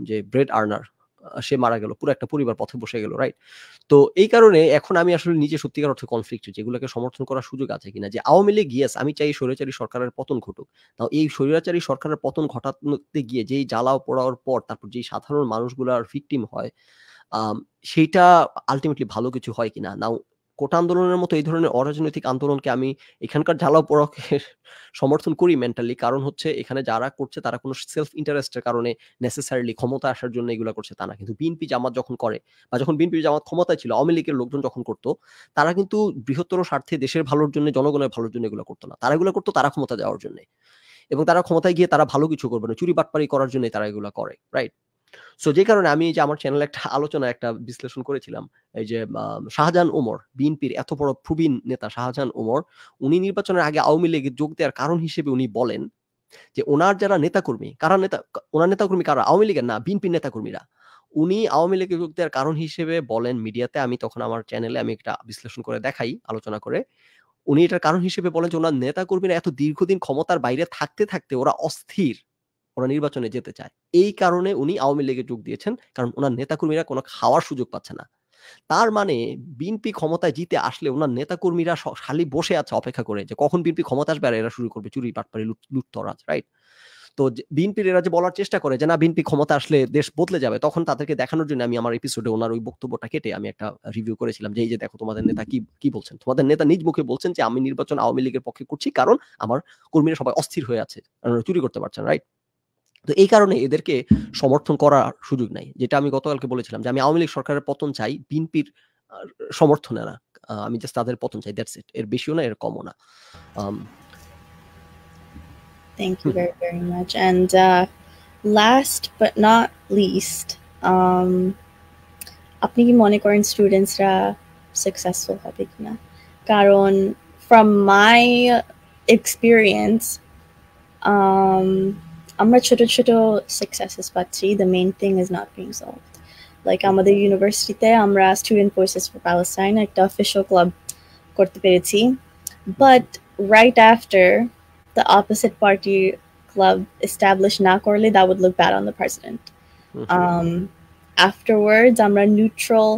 যে ব্রেড আর্নার সে মারা গেল পুরো একটা পরিবার পথে বসে গেল রাইট তো এই কারণে এখন আমি আসলে নিজে সত্যিকার অর্থে কনফ্লিক্ট যেগুলোকে সমর্থন করার সুযোগ আছে কিনা যে আওয়ামী লীগ ইয়েস আমি চাই স্বৈরাচারী সরকারের পতন ঘটুক তাও এই স্বৈরাচারী সরকারের পতন ঘটাতে গিয়ে যেই জ্বালাও পড়ার পর তারপর যেই সাধারণ মানুষগুলার ভিকটিম হয় সেইটা আলটিমেটলি ভালো কিছু হয় কিনা নাও কোটা আন্দোলনের মতো এই ধরনের অরাজনৈতিক আন্দোলনকে আমি এখানকার ঝালাও পরকের সমর্থন করি মেন্টালি কারণ হচ্ছে এখানে যারা করছে তারা কোনো সেলফ ইন্টারেস্টের কারণে নেসেসারিলি ক্ষমতা আসার জন্য এগুলো করছে তা না কিন্তু বিএনপি জামাত যখন করে বা যখন বিএনপি জামাত ক্ষমতায় ছিল আওয়ামী লীগের লোকজন যখন করতো তারা কিন্তু বৃহত্তর স্বার্থে দেশের ভালোর জন্য জনগণের ভালোর জন্য এগুলো করতো না তারা এগুলো করতো তারা ক্ষমতা যাওয়ার জন্য এবং তারা ক্ষমতায় গিয়ে তারা ভালো কিছু করবে না চুরি বাটপারি করার জন্য তারা এগুলো করে রাইট সো যে কারণে আমি যে আমার চ্যানেলে একটা আলোচনা একটা বিশ্লেষণ করেছিলাম এই যে শাহজাহান ওমর বিএনপির এত বড় প্রবীণ নেতা শাহজাহান ওমর উনি নির্বাচনের আগে আওয়ামী লীগে যোগ দেওয়ার কারণ হিসেবে উনি বলেন যে ওনার যারা নেতাকর্মী কারা নেতা ওনার নেতাকর্মী কারা আওয়ামী লীগের না বিএনপির নেতাকর্মীরা উনি আওয়ামী লীগে যোগ দেওয়ার কারণ হিসেবে বলেন মিডিয়াতে আমি তখন আমার চ্যানেলে আমি একটা বিশ্লেষণ করে দেখাই আলোচনা করে উনি এটার কারণ হিসেবে বলেন যে ওনার নেতাকর্মীরা এত দীর্ঘদিন ক্ষমতার বাইরে থাকতে থাকতে ওরা অস্থির ওরা নির্বাচনে যেতে চায় এই কারণে উনি আওয়ামী লীগে যোগ দিয়েছেন কারণ ওনার নেতাকর্মীরা কোনো খাওয়ার সুযোগ পাচ্ছে না তার মানে বিএনপি ক্ষমতায় জিতে আসলে ওনার নেতাকর্মীরা খালি বসে আছে অপেক্ষা করে যে কখন বিএনপি ক্ষমতা আসবে আর এরা শুরু করবে চুরি পাটপাড়ি লুটতরাজ রাইট তো বিএনপির এরা যে বলার চেষ্টা করে যে না বিএনপি ক্ষমতা আসলে দেশ বদলে যাবে তখন তাদেরকে দেখানোর জন্য আমি আমার এপিসোডে ওনার ওই বক্তব্যটা কেটে আমি একটা রিভিউ করেছিলাম যে এই যে দেখো তোমাদের নেতা কি কি বলছেন তোমাদের নেতা নিজ মুখে বলছেন যে আমি নির্বাচন আওয়ামী লীগের পক্ষে করছি কারণ আমার কর্মীরা সবাই অস্থির হয়ে আছে চুরি করতে পারছেন রাইট তো এই কারণে এদেরকে সমর্থন করার সুযোগ নাই যেটা আমি গতকালকে বলেছিলাম যে আমি আওয়ামী লীগ সরকারের পতন চাই বিএনপির সমর্থনে না আমি জাস্ট তাদের পতন চাই দ্যাটস ইট এর বেশিও না এর কমও না thank you very very much and the last but least um, আপনি কি মনে করেন স্টুডেন্টসরা সাকসেসফুল হবে কিনা কারণ ফ্রম মাই এক্সপিরিয়েন্স আমরা ছোট ছোট সাকসেসেস পাচ্ছি the main thing is not being solve like আমাদের ইউনিভার্সিটিতে আমরা স্টুডেন্ট ফোর্সেস ফর প্যালেস্টাইন একটা অফিসিয়াল ক্লাব করতে পেরেছি but right after the opposite পার্টির ক্লাব এস্টাবলিশ না করলে that would look bad on the president afterwards আমরা নিউট্রাল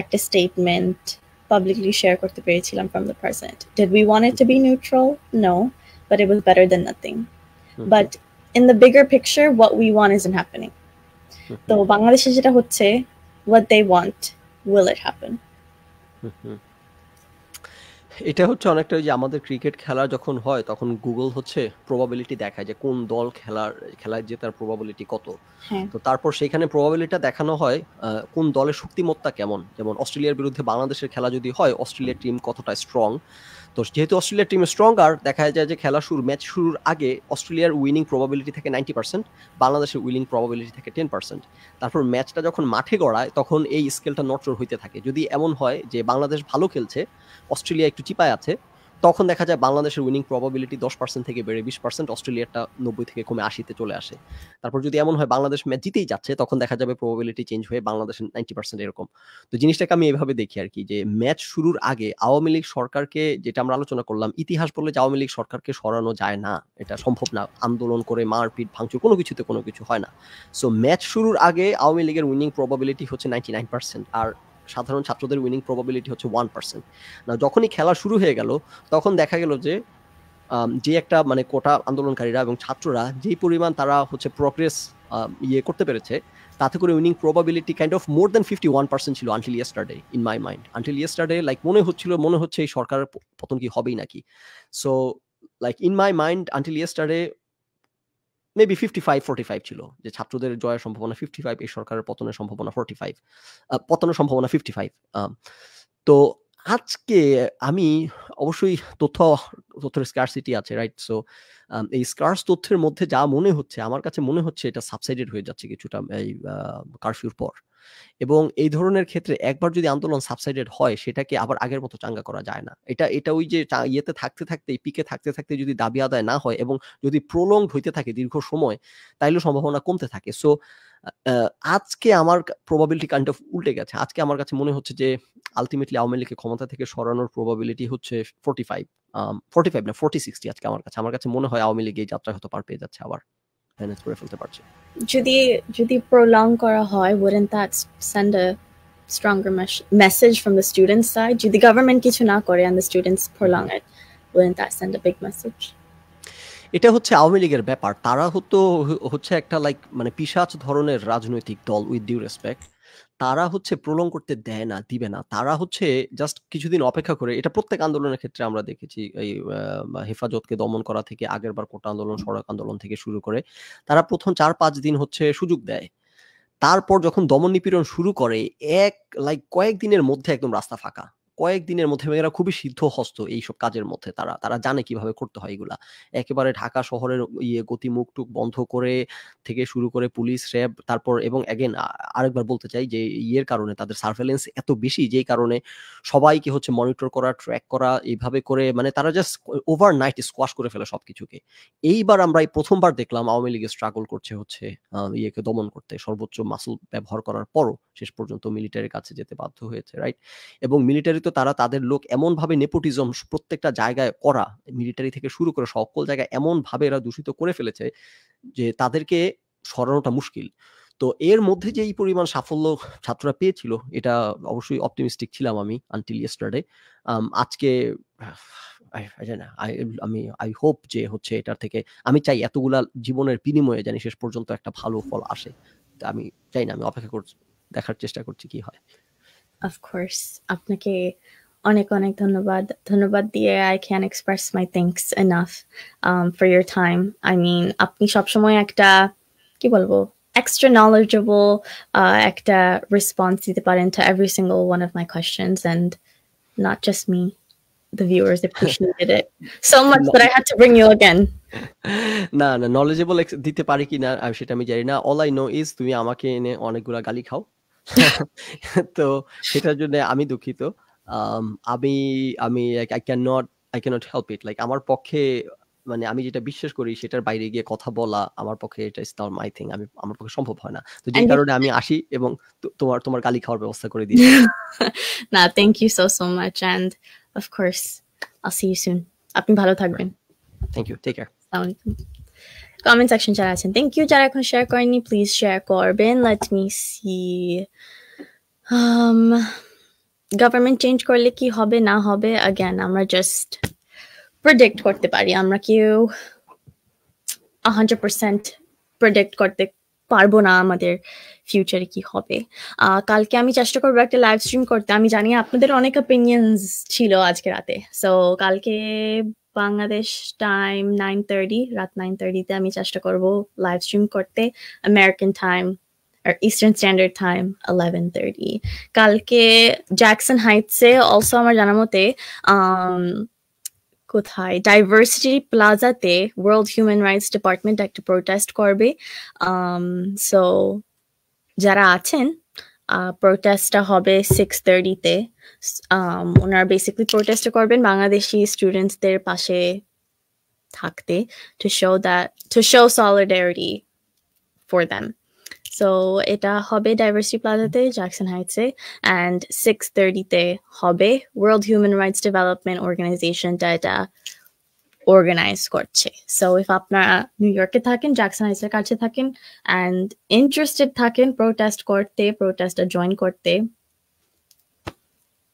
একটা স্টেটমেন্ট publicly share করতে পেরেছিলাম from the president. Did we want it to be neutral? No, but it was better than nothing. Mm -hmm. But in the bigger picture, what we want isn't happening. তো mm-hmm. বাংলাদেশে যেটা হচ্ছে what they want will it happen mm-hmm. এটা হচ্ছে অনেকটা যে আমাদের cricket খেলা যখন হয় তখন গুগল হচ্ছে প্রবাবিলিটি দেখায় যে কোন দল খেলার খেলায় জেতার প্রবাবিলিটি কত হ্যাঁ। তো তারপর সেখানে প্রবাবিলিটিটা দেখানো হয় কোন দলের শক্তিমত্তা কেমন যেমন অস্ট্রেলিয়ার বিরুদ্ধে বাংলাদেশের খেলা যদি হয় অস্ট্রেলিয়ার টিম কতটা স্ট্রং তো যেহেতু অস্ট্রেলিয়ার টিম স্ট্রঙ্গার দেখা যায় যে খেলা শুরু ম্যাচ শুরুর আগে অস্ট্রেলিয়ার উইনিং প্রবাবিলিটি থাকে নাইনটি পার্সেন্ট বাংলাদেশের উইনিং প্রবাবিলিটি থাকে টেন পার্সেন্ট তারপর ম্যাচটা যখন মাঠে গড়ায় তখন এই স্কেলটা নটর হইতে থাকে যদি এমন হয় যে বাংলাদেশ ভালো খেলছে অস্ট্রেলিয়া একটু চিপায় আছে তখন দেখা যায় বাংলাদেশের উইনিং প্রবাবিলিটি দশ পার্সেন্ট থেকে বেড়ে বিশ পার্সেন্ট অস্ট্রেলিয়াটা নব্বই থেকে কমে আশিতে চলে আসে তারপর যদি এমন হয় বাংলাদেশ ম্যাচ জিতেই যাচ্ছে তখন দেখা যাবে প্রবাবিলিটি চেঞ্জ হয়ে বাংলাদেশের নাইনটি পার্সেন্ট এরকম তো জিনিসটাকে আমি এভাবে দেখি আর কি যে ম্যাচ শুরুর আগে আওয়ামী লীগ সরকারকে যেটা আমরা আলোচনা করলাম ইতিহাস বলে যে আওয়ামী লীগ সরকারকে সরানো যায় না এটা সম্ভব না আন্দোলন করে মারপিট ভাঙচুর কোনো কিছুতে কোনো কিছু হয় না সো ম্যাচ শুরুর আগে আওয়ামী লীগের উইনিং প্রবাবিলিটি হচ্ছে নাইনটি নাইন পার্সেন্ট আর সাধারণ ছাত্রদের উইনিং প্রবাবিলিটি হচ্ছে ওয়ান পার্সেন্ট না যখনই খেলা শুরু হয়ে গেল তখন দেখা গেল যে যে একটা মানে কোটা আন্দোলনকারীরা এবং ছাত্ররা যেই পরিমাণ তারা হচ্ছে প্রগ্রেস ইয়ে করতে পেরেছে তাতে করে winning probability kind of more than fifty one percent ছিল until yesterday in my mind until yesterday like মনে হচ্ছিল মনে হচ্ছে এই সরকারের পতন কি হবেই নাকি so like in my mind until yesterday maybe fifty five forty five ছিল যে ছাত্রদের জয়ের সম্ভাবনা ফিফটি ফাইভ এই সরকারের পতনের সম্ভাবনা ফোর্টি ফাইভ পতনের সম্ভাবনা ফিফটি ফাইভ তো আজকে আমি অবশ্যই তথ্য তথ্যের সিটি আছে রাইট সো এই স্কার্স তথ্যের মধ্যে যা মনে হচ্ছে আমার কাছে মনে হচ্ছে এটা সাবসাইডেড হয়ে যাচ্ছে কিছুটা এই কারফিউর পর এবং এই ধরনের ক্ষেত্রে একবার যদি আন্দোলন সাবসাইডেড হয় সেটাকে আবার আগের মতো চাঙ্গা করা যায় না এটা এটা ওই যে ইয়েতে থাকতে থাকতে পিকে থাকতে থাকতে যদি দাবি আদায় না হয় এবং যদি প্রলং হইতে থাকে দীর্ঘ সময় তাইলে সম্ভাবনা কমতে থাকে সো আজকে আমার প্রবাবিলিটি কাইন্ড অফ উল্টে গেছে আজকে আমার কাছে মনে হচ্ছে যে আলটিমেটলি আওয়ামী লীগকে ক্ষমতা থেকে সরানোর প্রবাবিলিটি হচ্ছে ফোর্টি ফাইভ ফোর্টি ফাইভ না ফোর্টি সিক্সটি আজকে আমার কাছে আমার কাছে মনে হয় আওয়ামী লীগ এই যাত্রা হয়তো পার পেয়ে যাচ্ছে আবার ম্যানেজ করে ফেলতে পারছি যদি যদি প্রলং করা হয় wouldn't that send a stronger message from the student side যদি গভর্নমেন্ট কিছু না করে and the students prolong it wouldn't that send a big message এটা হচ্ছে আওয়ামী লীগের ব্যাপার তারা হতো হচ্ছে একটা লাইক মানে পিসাচ ধরনের রাজনৈতিক দল উইথ ডিউ রেসপেক্ট তারা হচ্ছে প্রলং করতে দেয় না দিবে না তারা হচ্ছে জাস্ট কিছুদিন অপেক্ষা করে এটা প্রত্যেক আন্দোলনের ক্ষেত্রে আমরা দেখেছি এই হেফাজতকে দমন করা থেকে আগের বার কোটা আন্দোলন সড়ক আন্দোলন থেকে শুরু করে তারা প্রথম চার পাঁচ দিন হচ্ছে সুযোগ দেয় তারপর যখন দমন নিপীড়ন শুরু করে এক লাইক কয়েকদিনের মধ্যে একদম রাস্তা ফাঁকা কয়েকদিনের মধ্যে এরা খুবই সিদ্ধ হস্ত এইসব কাজের মধ্যে তারা তারা জানে কিভাবে করতে হয় এগুলা একেবারে ঢাকা শহরের ইয়ে গতিমুখ টুক বন্ধ করে থেকে শুরু করে পুলিশ র্যাব তারপর এবং অ্যাগেন আরেকবার বলতে চাই যে ইয়ের কারণে তাদের সার্ভেলেন্স এত বেশি যেই কারণে সবাইকে হচ্ছে মনিটর করা ট্র্যাক করা এইভাবে করে মানে তারা জাস্ট ওভার নাইট স্কোয়াশ করে ফেলে সবকিছুকে এইবার আমরা এই প্রথমবার দেখলাম আওয়ামী লীগের স্ট্রাগল করছে হচ্ছে ইয়েকে দমন করতে সর্বোচ্চ মাসুল ব্যবহার করার পরও শেষ পর্যন্ত মিলিটারির কাছে যেতে বাধ্য হয়েছে রাইট এবং মিলিটারি কিন্তু তারা তাদের লোক এমনভাবে নেপোটিজম প্রত্যেকটা জায়গায় করা মিলিটারি থেকে শুরু করে সকল জায়গায় এমনভাবে এরা দূষিত করে ফেলেছে যে তাদেরকে সরানোটা মুশকিল তো এর মধ্যে যে এই পরিমাণ সাফল্য ছাত্ররা পেয়েছিল এটা অবশ্যই অপটিমিস্টিক ছিলাম আমি আনটিল ইয়েস্টারডে আজকে আমি আই হোপ যে হচ্ছে এটার থেকে আমি চাই এতগুলা জীবনের বিনিময়ে জানি শেষ পর্যন্ত একটা ভালো ফল আসে আমি চাই না আমি অপেক্ষা করছি দেখার চেষ্টা করছি কি হয় of অফকোর্স আপনাকে অনেক অনেক ধন্যবাদ ধন্যবাদ দিয়ে I can express my thanks enough for your time I mean আপনি সবসময় একটা কি বলবো extra knowledgeable uh, একটা response দিতে পারেন to every single one of my questions and not just me the viewers appreciated it so much that I had to bring you again. না না knowledgeable দিতে পারি কিনা সেটা আমি জানি না all I know is তুমি আমাকে এনে অনেকগুলা গালি খাও <laughs> তো সেটার জন্য আমি দুঃখিত আমি আমি I can not I can not help it like আমার পক্ষে মানে আমি যেটা বিশ্বাস করি সেটার বাইরে গিয়ে কথা বলা আমার পক্ষে এটা ইজ মাই থিং আমি আমার পক্ষে সম্ভব হয় না তো যে কারণে আমি আসি এবং তোমার তোমার গালি খাওয়ার ব্যবস্থা করে দিই <laughs> না thank you so so much and of course I see you soon আপনি ভালো থাকবেন থ্যাংক ইউ টেক কেয়ার আসসালামু আলাইকুম কমেন্ট সেকশন যারা আছেন থ্যাংক ইউ যারা এখন শেয়ার করেননি প্লিজ শেয়ার করবেন let me see government change করলে কি হবে না হবে अगेन আমরা জাস্ট প্রোডিক্ট করতে পারি আমরা কেউ হান্ড্রেড পার্সেন্ট প্রোডিক্ট করতে পারবো না আমাদের ফিউচারে কি হবে কালকে আমি চেষ্টা করবো একটা লাইভ স্ট্রিম করতে আমি জানি আপনাদের অনেক অপিনিয়ন ছিল আজকে রাতে সো কালকে বাংলাদেশ টাইম নাইন থার্টি রাত নাইন থার্টিতে আমি চেষ্টা করব লাইভ স্ট্রিম করতে আমেরিকান টাইম আর Eastern Standard Time eleven thirty কালকে জ্যাকসন হাইটসে অলসো আমার জানা মতে um, কোথায় ডাইভার্সিটি প্লাজাতে ওয়ার্ল্ড হিউম্যান রাইটস ডিপার্টমেন্ট একটা প্রোটেস্ট করবে সো um, যারা আছেন প্রোটেস্টটা হবে সিক্স থার্টিতে ওনারা বেসিকলি প্রোটেস্টটা করবেন বাংলাদেশি স্টুডেন্টসদের পাশে থাকতে to show that to show solidarity for them so এটা হবে ডাইভার্সিটি প্লাজাতে জ্যাকসন হাইটসে অ্যান্ড সিক্স থার্টিতে হবে ওয়ার্ল্ড হিউম্যান রাইটস ডেভেলপমেন্ট অর্গানাইজেশনটা এটা অর্গানাইজ করছে সো ইফ আপনারা নিউ ইয়র্কে থাকেন জ্যাকসন হাইসের কাছে থাকেন অ্যান্ড ইন্টারেস্টেড থাকেন প্রোটেস্ট করতে প্রোটেস্টটা জয়েন করতে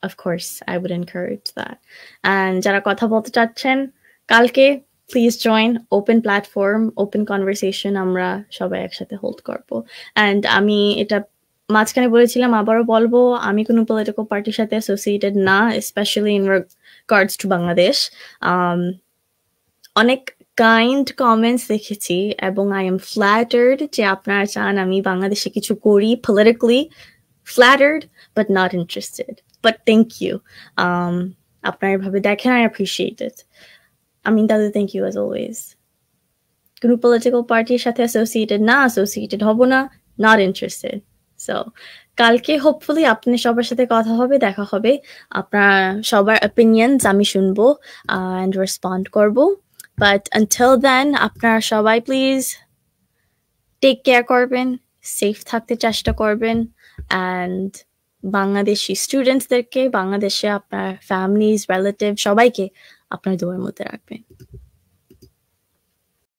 of course I would encourage that and যারা কথা বলতে চাচ্ছেন কালকে please join open platform open conversation আমরা সবাই একসাথে হোল্ড করবো অ্যান্ড আমি এটা মাঝখানে বলেছিলাম আবারও বলবো আমি কোনো পলিটিক্যাল পার্টির সাথে অ্যাসোসিয়েটেড না specially in regards to Bangladesh অনেক কাইন্ড কমেন্টস দেখেছি এবং আই এম ফ্ল্যাটার্ড যে আপনারা চান আমি বাংলাদেশে কিছু করি politically flattered but not interested but thank you আপনারা এভাবে দেখেন আই অ্যাপ্রিসিয়েট ইট আমি দাদা থ্যাংক ইউ অ্যাজ অলওয়েজ কোনো পলিটিক্যাল পার্টির সাথে অ্যাসোসিয়েটেড না অ্যাসোসিয়েটেড হব না নট ইন্টারেস্টেড সো কালকে হোপফুলি আপনি সবার সাথে কথা হবে দেখা হবে আপনার সবার অপিনিয়ন আমি শুনবো অ্যান্ড uh, রেসপন্ড করবো বাট আনটিল দেন আপনারা সবাই প্লিজ টেক কেয়ার করবেন সেফ থাকতে চেষ্টা করবেন অ্যান্ড বাংলাদেশি স্টুডেন্টসদেরকে বাংলাদেশে আপনার ফ্যামিলিজ রিলেটিভ সবাইকে আপনার দোয়ার মধ্যে রাখবেন